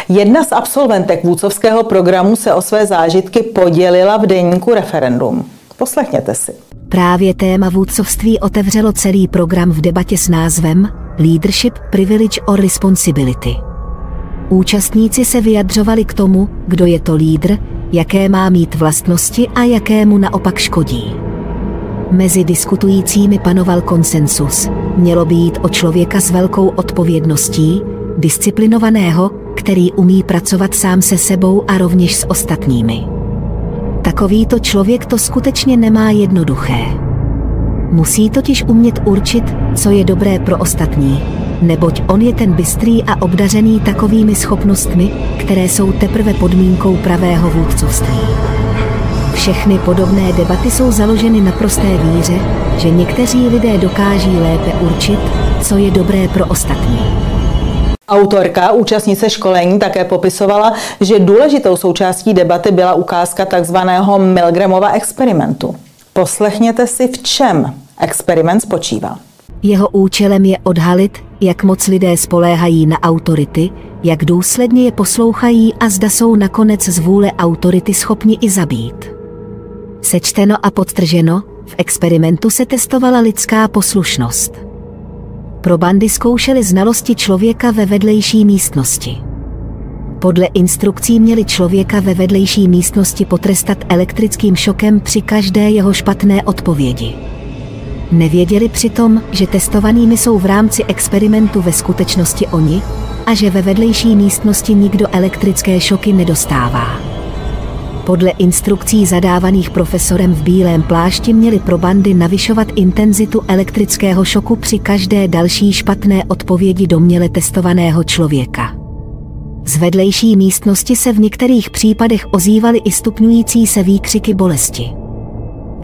Jedna z absolventek vůcovského programu se o své zážitky podělila v deníku referendum. Poslechněte si. Právě téma vůdcovství otevřelo celý program v debatě s názvem Leadership, Privilege or Responsibility. Účastníci se vyjadřovali k tomu, kdo je to lídr, jaké má mít vlastnosti a jakému naopak škodí. Mezi diskutujícími panoval konsensus. Mělo by jít o člověka s velkou odpovědností, disciplinovaného, který umí pracovat sám se sebou a rovněž s ostatními. Takovýto člověk to skutečně nemá jednoduché. Musí totiž umět určit, co je dobré pro ostatní, neboť on je ten bystrý a obdařený takovými schopnostmi, které jsou teprve podmínkou pravého vůdcovství. Všechny podobné debaty jsou založeny na prosté víře, že někteří lidé dokáží lépe určit, co je dobré pro ostatní. Autorka, účastnice školení, také popisovala, že důležitou součástí debaty byla ukázka takzvaného Milgramova experimentu. Poslechněte si, v čem experiment spočívá. Jeho účelem je odhalit, jak moc lidé spoléhají na autority, jak důsledně je poslouchají a zda jsou nakonec z vůle autority schopni i zabít. Sečteno a podtrženo, v experimentu se testovala lidská poslušnost. Pro bandy zkoušeli znalosti člověka ve vedlejší místnosti. Podle instrukcí měli člověka ve vedlejší místnosti potrestat elektrickým šokem při každé jeho špatné odpovědi. Nevěděli přitom, že testovanými jsou v rámci experimentu ve skutečnosti oni a že ve vedlejší místnosti nikdo elektrické šoky nedostává. Podle instrukcí zadávaných profesorem v bílém plášti měli pro bandy navyšovat intenzitu elektrického šoku při každé další špatné odpovědi doměle testovaného člověka. Z vedlejší místnosti se v některých případech ozývaly i stupňující se výkřiky bolesti.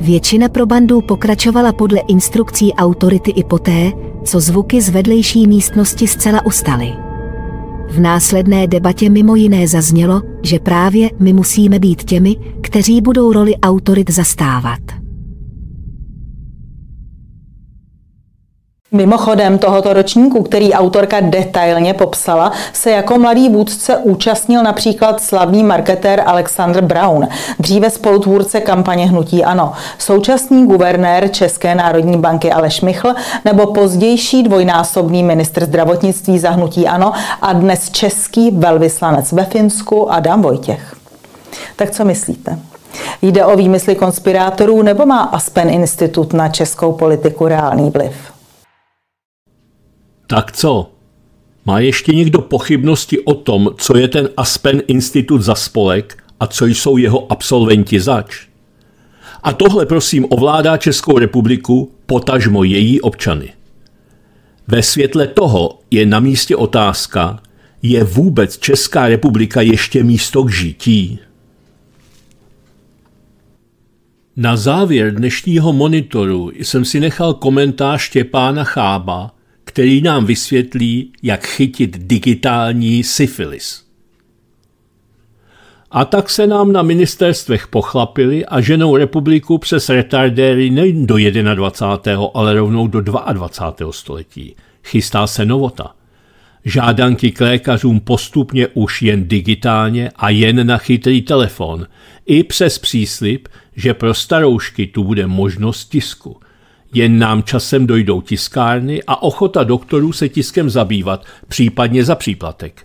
Většina probandů pokračovala podle instrukcí autority i poté, co zvuky z vedlejší místnosti zcela ustaly. V následné debatě mimo jiné zaznělo, že právě my musíme být těmi, kteří budou roli autorit zastávat. Mimochodem tohoto ročníku, který autorka detailně popsala, se jako mladý vůdce účastnil například slavný marketér Alexander Brown, dříve spolutvůrce kampaně Hnutí Ano, současný guvernér České národní banky Aleš Michl nebo pozdější dvojnásobný ministr zdravotnictví za Hnutí Ano a dnes český velvyslanec ve Finsku Adam Vojtěch. Tak co myslíte? Jde o výmysly konspirátorů nebo má Aspen Institut na českou politiku reálný vliv? Tak co? Má ještě někdo pochybnosti o tom, co je ten Aspen Institut za spolek a co jsou jeho absolventi zač? A tohle prosím ovládá Českou republiku, potažmo její občany. Ve světle toho je na místě otázka, je vůbec Česká republika ještě místo k žití? Na závěr dnešního monitoru jsem si nechal komentář Štěpána Chába, který nám vysvětlí, jak chytit digitální syfilis. A tak se nám na ministerstvech pochlapili a ženou republiku přes retardéry nejen do 21., ale rovnou do 22. století. Chystá se novota. Žádanky k lékařům postupně už jen digitálně a jen na chytrý telefon, i přes příslip, že pro staroušky tu bude možnost tisku – jen nám časem dojdou tiskárny a ochota doktorů se tiskem zabývat, případně za příplatek.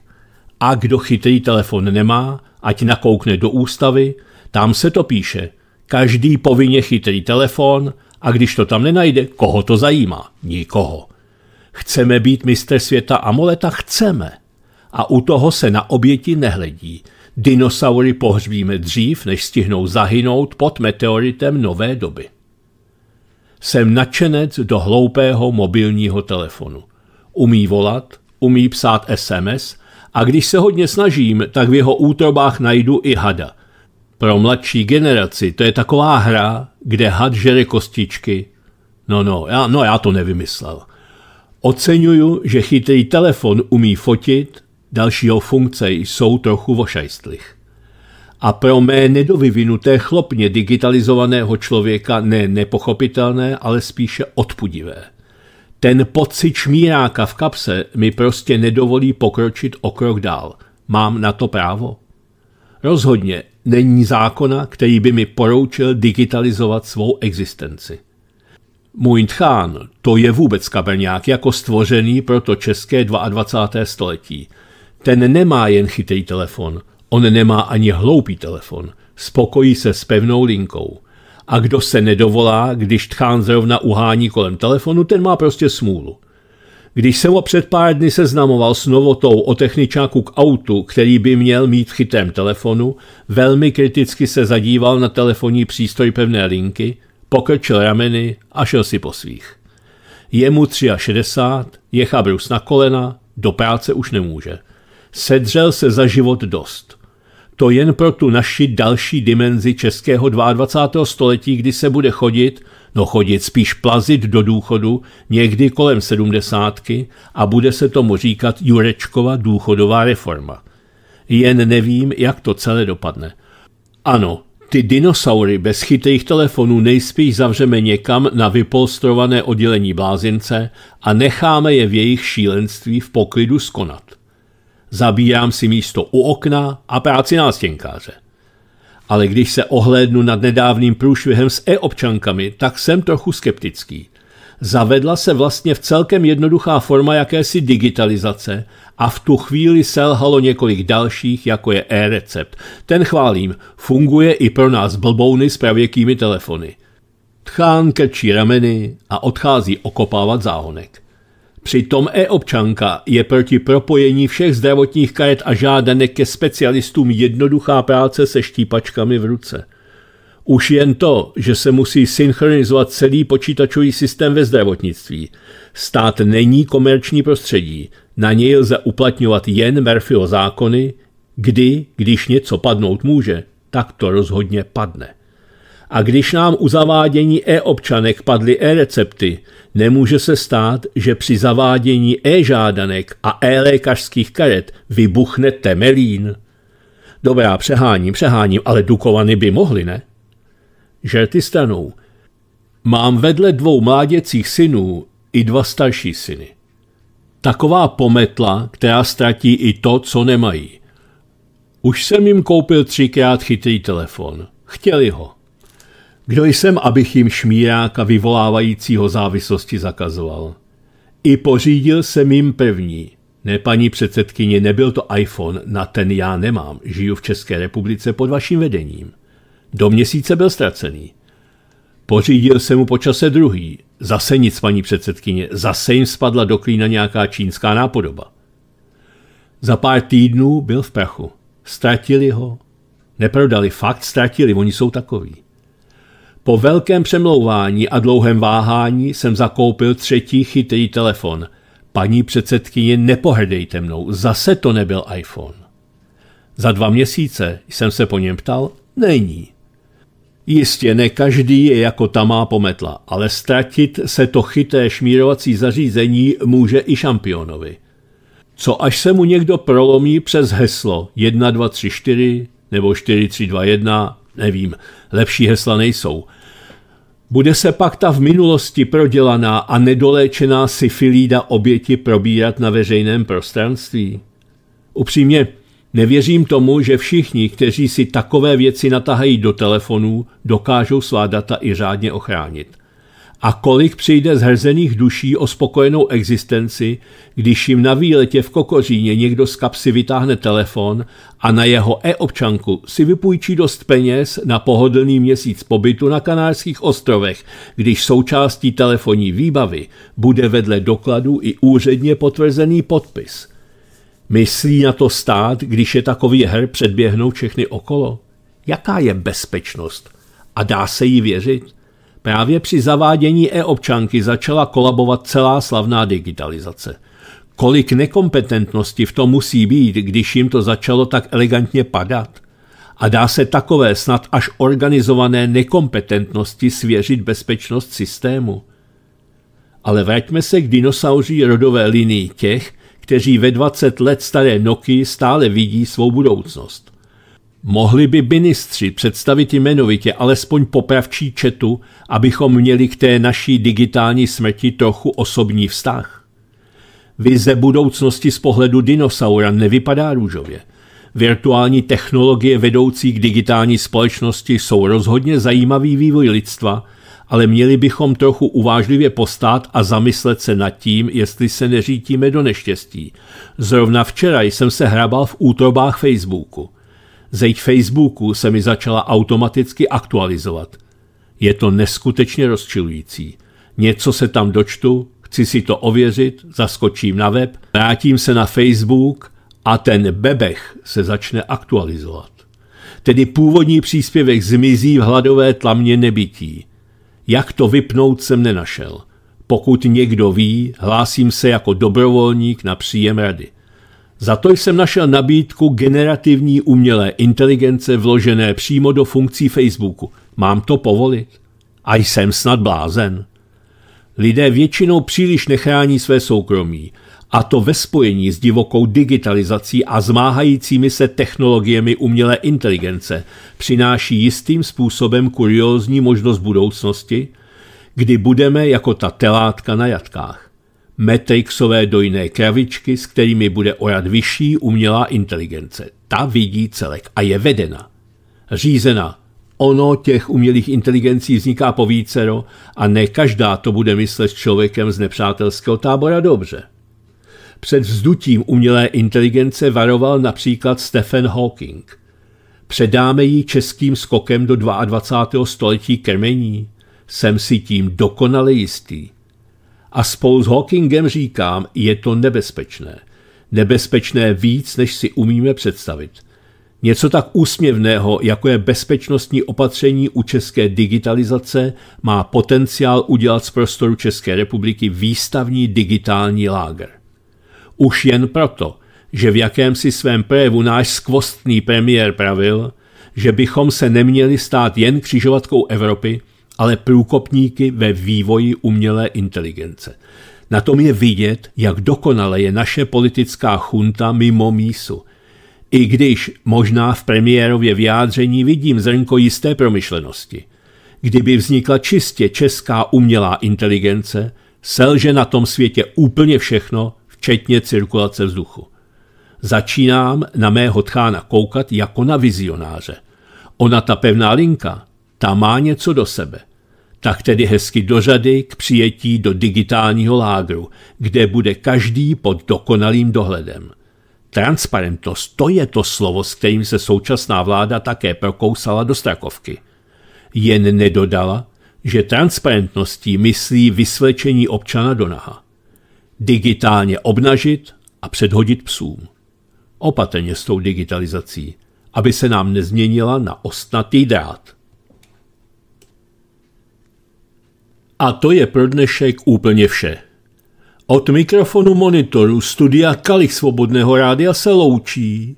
A kdo chytrý telefon nemá, ať nakoukne do ústavy, tam se to píše. Každý povinně chytrý telefon a když to tam nenajde, koho to zajímá? Nikoho. Chceme být mistr světa amoleta? Chceme. A u toho se na oběti nehledí. Dinosaury pohřbíme dřív, než stihnou zahynout pod meteoritem nové doby. Jsem nadšenec do hloupého mobilního telefonu. Umí volat, umí psát SMS a když se hodně snažím, tak v jeho útrobách najdu i hada. Pro mladší generaci to je taková hra, kde had žere kostičky. No, no, já, no já to nevymyslel. Oceňuju, že chytrý telefon umí fotit, dalšího funkce jsou trochu vošajstlich a pro mé nedovyvinuté chlopně digitalizovaného člověka ne nepochopitelné, ale spíše odpudivé. Ten pocit šmíráka v kapse mi prostě nedovolí pokročit o krok dál. Mám na to právo? Rozhodně není zákona, který by mi poroučil digitalizovat svou existenci. Můj tchán, to je vůbec kaberňák jako stvořený pro to české 22. století. Ten nemá jen chytrý telefon – On nemá ani hloupý telefon, spokojí se s pevnou linkou. A kdo se nedovolá, když tchán zrovna uhání kolem telefonu, ten má prostě smůlu. Když jsem ho před pár dny seznamoval s novotou o techničáku k autu, který by měl mít v telefonu, velmi kriticky se zadíval na telefonní přístroj pevné linky, pokrčil rameny a šel si po svých. Je mu 63, je chabrus na kolena, do práce už nemůže. Sedřel se za život dost. To jen pro tu naši další dimenzi českého 22. století, kdy se bude chodit, no chodit spíš plazit do důchodu, někdy kolem sedmdesátky a bude se tomu říkat Jurečkova důchodová reforma. Jen nevím, jak to celé dopadne. Ano, ty dinosaury bez chytrých telefonů nejspíš zavřeme někam na vypolstrované oddělení blázince a necháme je v jejich šílenství v poklidu skonat zabírám si místo u okna a práci nástěnkáře. Ale když se ohlédnu nad nedávným průšvihem s e-občankami, tak jsem trochu skeptický. Zavedla se vlastně v celkem jednoduchá forma jakési digitalizace a v tu chvíli selhalo několik dalších, jako je e-recept. Ten chválím, funguje i pro nás blbouny s pravěkými telefony. Tchán krčí rameny a odchází okopávat záhonek. Přitom e-občanka je proti propojení všech zdravotních karet a žádanek ke specialistům jednoduchá práce se štípačkami v ruce. Už jen to, že se musí synchronizovat celý počítačový systém ve zdravotnictví. Stát není komerční prostředí, na něj lze uplatňovat jen Murphyho zákony, kdy, když něco padnout může, tak to rozhodně padne. A když nám u zavádění e-občanek padly e-recepty, nemůže se stát, že při zavádění e-žádanek a e-lékařských karet vybuchne temelín. Dobrá, přeháním, přeháním, ale dukovany by mohly, ne? Žerty stranou. Mám vedle dvou mláděcích synů i dva starší syny. Taková pometla, která ztratí i to, co nemají. Už jsem jim koupil třikrát chytrý telefon. Chtěli ho. Kdo jsem, abych jim šmíráka vyvolávajícího závislosti zakazoval? I pořídil jsem jim pevní. Ne, paní předsedkyně, nebyl to iPhone, na ten já nemám. Žiju v České republice pod vaším vedením. Do měsíce byl ztracený. Pořídil jsem mu počase druhý. Zase nic, paní předsedkyně, zase jim spadla do klína nějaká čínská nápodoba. Za pár týdnů byl v prachu. Ztratili ho. Neprodali, fakt ztratili, oni jsou takoví. Po velkém přemlouvání a dlouhém váhání jsem zakoupil třetí chytrý telefon. Paní předsedkyně, nepohrdejte mnou, zase to nebyl iPhone. Za dva měsíce jsem se po něm ptal, není. Jistě ne každý je jako tamá pometla, ale ztratit se to chyté šmírovací zařízení může i šampionovi. Co až se mu někdo prolomí přes heslo 1234 nebo 4321, nevím, lepší hesla nejsou, bude se pak ta v minulosti prodělaná a nedoléčená syfilída oběti probírat na veřejném prostranství? Upřímně, nevěřím tomu, že všichni, kteří si takové věci natahají do telefonů, dokážou svá data i řádně ochránit – a kolik přijde zhrzených duší o spokojenou existenci, když jim na výletě v Kokoříně někdo z kapsy vytáhne telefon a na jeho e-občanku si vypůjčí dost peněz na pohodlný měsíc pobytu na Kanárských ostrovech, když součástí telefonní výbavy bude vedle dokladu i úředně potvrzený podpis. Myslí na to stát, když je takový her předběhnou všechny okolo? Jaká je bezpečnost? A dá se jí věřit? Právě při zavádění e-občanky začala kolabovat celá slavná digitalizace. Kolik nekompetentnosti v tom musí být, když jim to začalo tak elegantně padat? A dá se takové snad až organizované nekompetentnosti svěřit bezpečnost systému? Ale vraťme se k dinosauří rodové linii těch, kteří ve 20 let staré Noky stále vidí svou budoucnost. Mohli by ministři představit jmenovitě alespoň popravčí četu, abychom měli k té naší digitální smrti trochu osobní vztah. Vize budoucnosti z pohledu dinosaura nevypadá růžově. Virtuální technologie vedoucí k digitální společnosti jsou rozhodně zajímavý vývoj lidstva, ale měli bychom trochu uvážlivě postát a zamyslet se nad tím, jestli se neřítíme do neštěstí. Zrovna včera jsem se hrabal v útrobách Facebooku z jejich Facebooku se mi začala automaticky aktualizovat. Je to neskutečně rozčilující. Něco se tam dočtu, chci si to ověřit, zaskočím na web, vrátím se na Facebook a ten bebech se začne aktualizovat. Tedy původní příspěvek zmizí v hladové tlamě nebytí. Jak to vypnout jsem nenašel. Pokud někdo ví, hlásím se jako dobrovolník na příjem rady. Za to jsem našel nabídku generativní umělé inteligence vložené přímo do funkcí Facebooku. Mám to povolit? A jsem snad blázen. Lidé většinou příliš nechrání své soukromí, a to ve spojení s divokou digitalizací a zmáhajícími se technologiemi umělé inteligence přináší jistým způsobem kuriózní možnost budoucnosti, kdy budeme jako ta telátka na jatkách. Matrixové dojné kravičky, s kterými bude ojat vyšší umělá inteligence. Ta vidí celek a je vedena. Řízena. Ono těch umělých inteligencí vzniká vícero a ne každá to bude myslet s člověkem z nepřátelského tábora dobře. Před vzdutím umělé inteligence varoval například Stephen Hawking. Předáme ji českým skokem do 22. století krmení? Jsem si tím dokonale jistý. A spolu s Hawkingem říkám, je to nebezpečné. Nebezpečné víc, než si umíme představit. Něco tak úsměvného, jako je bezpečnostní opatření u české digitalizace, má potenciál udělat z prostoru České republiky výstavní digitální lágr. Už jen proto, že v jakémsi svém prévu náš skvostný premiér pravil, že bychom se neměli stát jen křižovatkou Evropy, ale průkopníky ve vývoji umělé inteligence. Na tom je vidět, jak dokonale je naše politická chunta mimo mísu. I když možná v premiérově vyjádření vidím zrnko jisté promyšlenosti. Kdyby vznikla čistě česká umělá inteligence, selže na tom světě úplně všechno, včetně cirkulace vzduchu. Začínám na mého tchána koukat jako na vizionáře. Ona ta pevná linka, ta má něco do sebe. Tak tedy hezky řady k přijetí do digitálního lágru, kde bude každý pod dokonalým dohledem. Transparentnost, to je to slovo, s kterým se současná vláda také prokousala do strakovky. Jen nedodala, že transparentností myslí vysvlečení občana do naha. Digitálně obnažit a předhodit psům. Opatrně s tou digitalizací, aby se nám nezměnila na ostnatý drát. A to je pro dnešek úplně vše. Od mikrofonu monitoru studia Kalich Svobodného rádia se loučí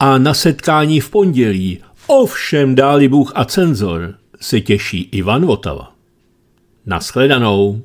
a na setkání v pondělí, ovšem dáli Bůh a cenzor, se těší Ivan Votava. Naschledanou.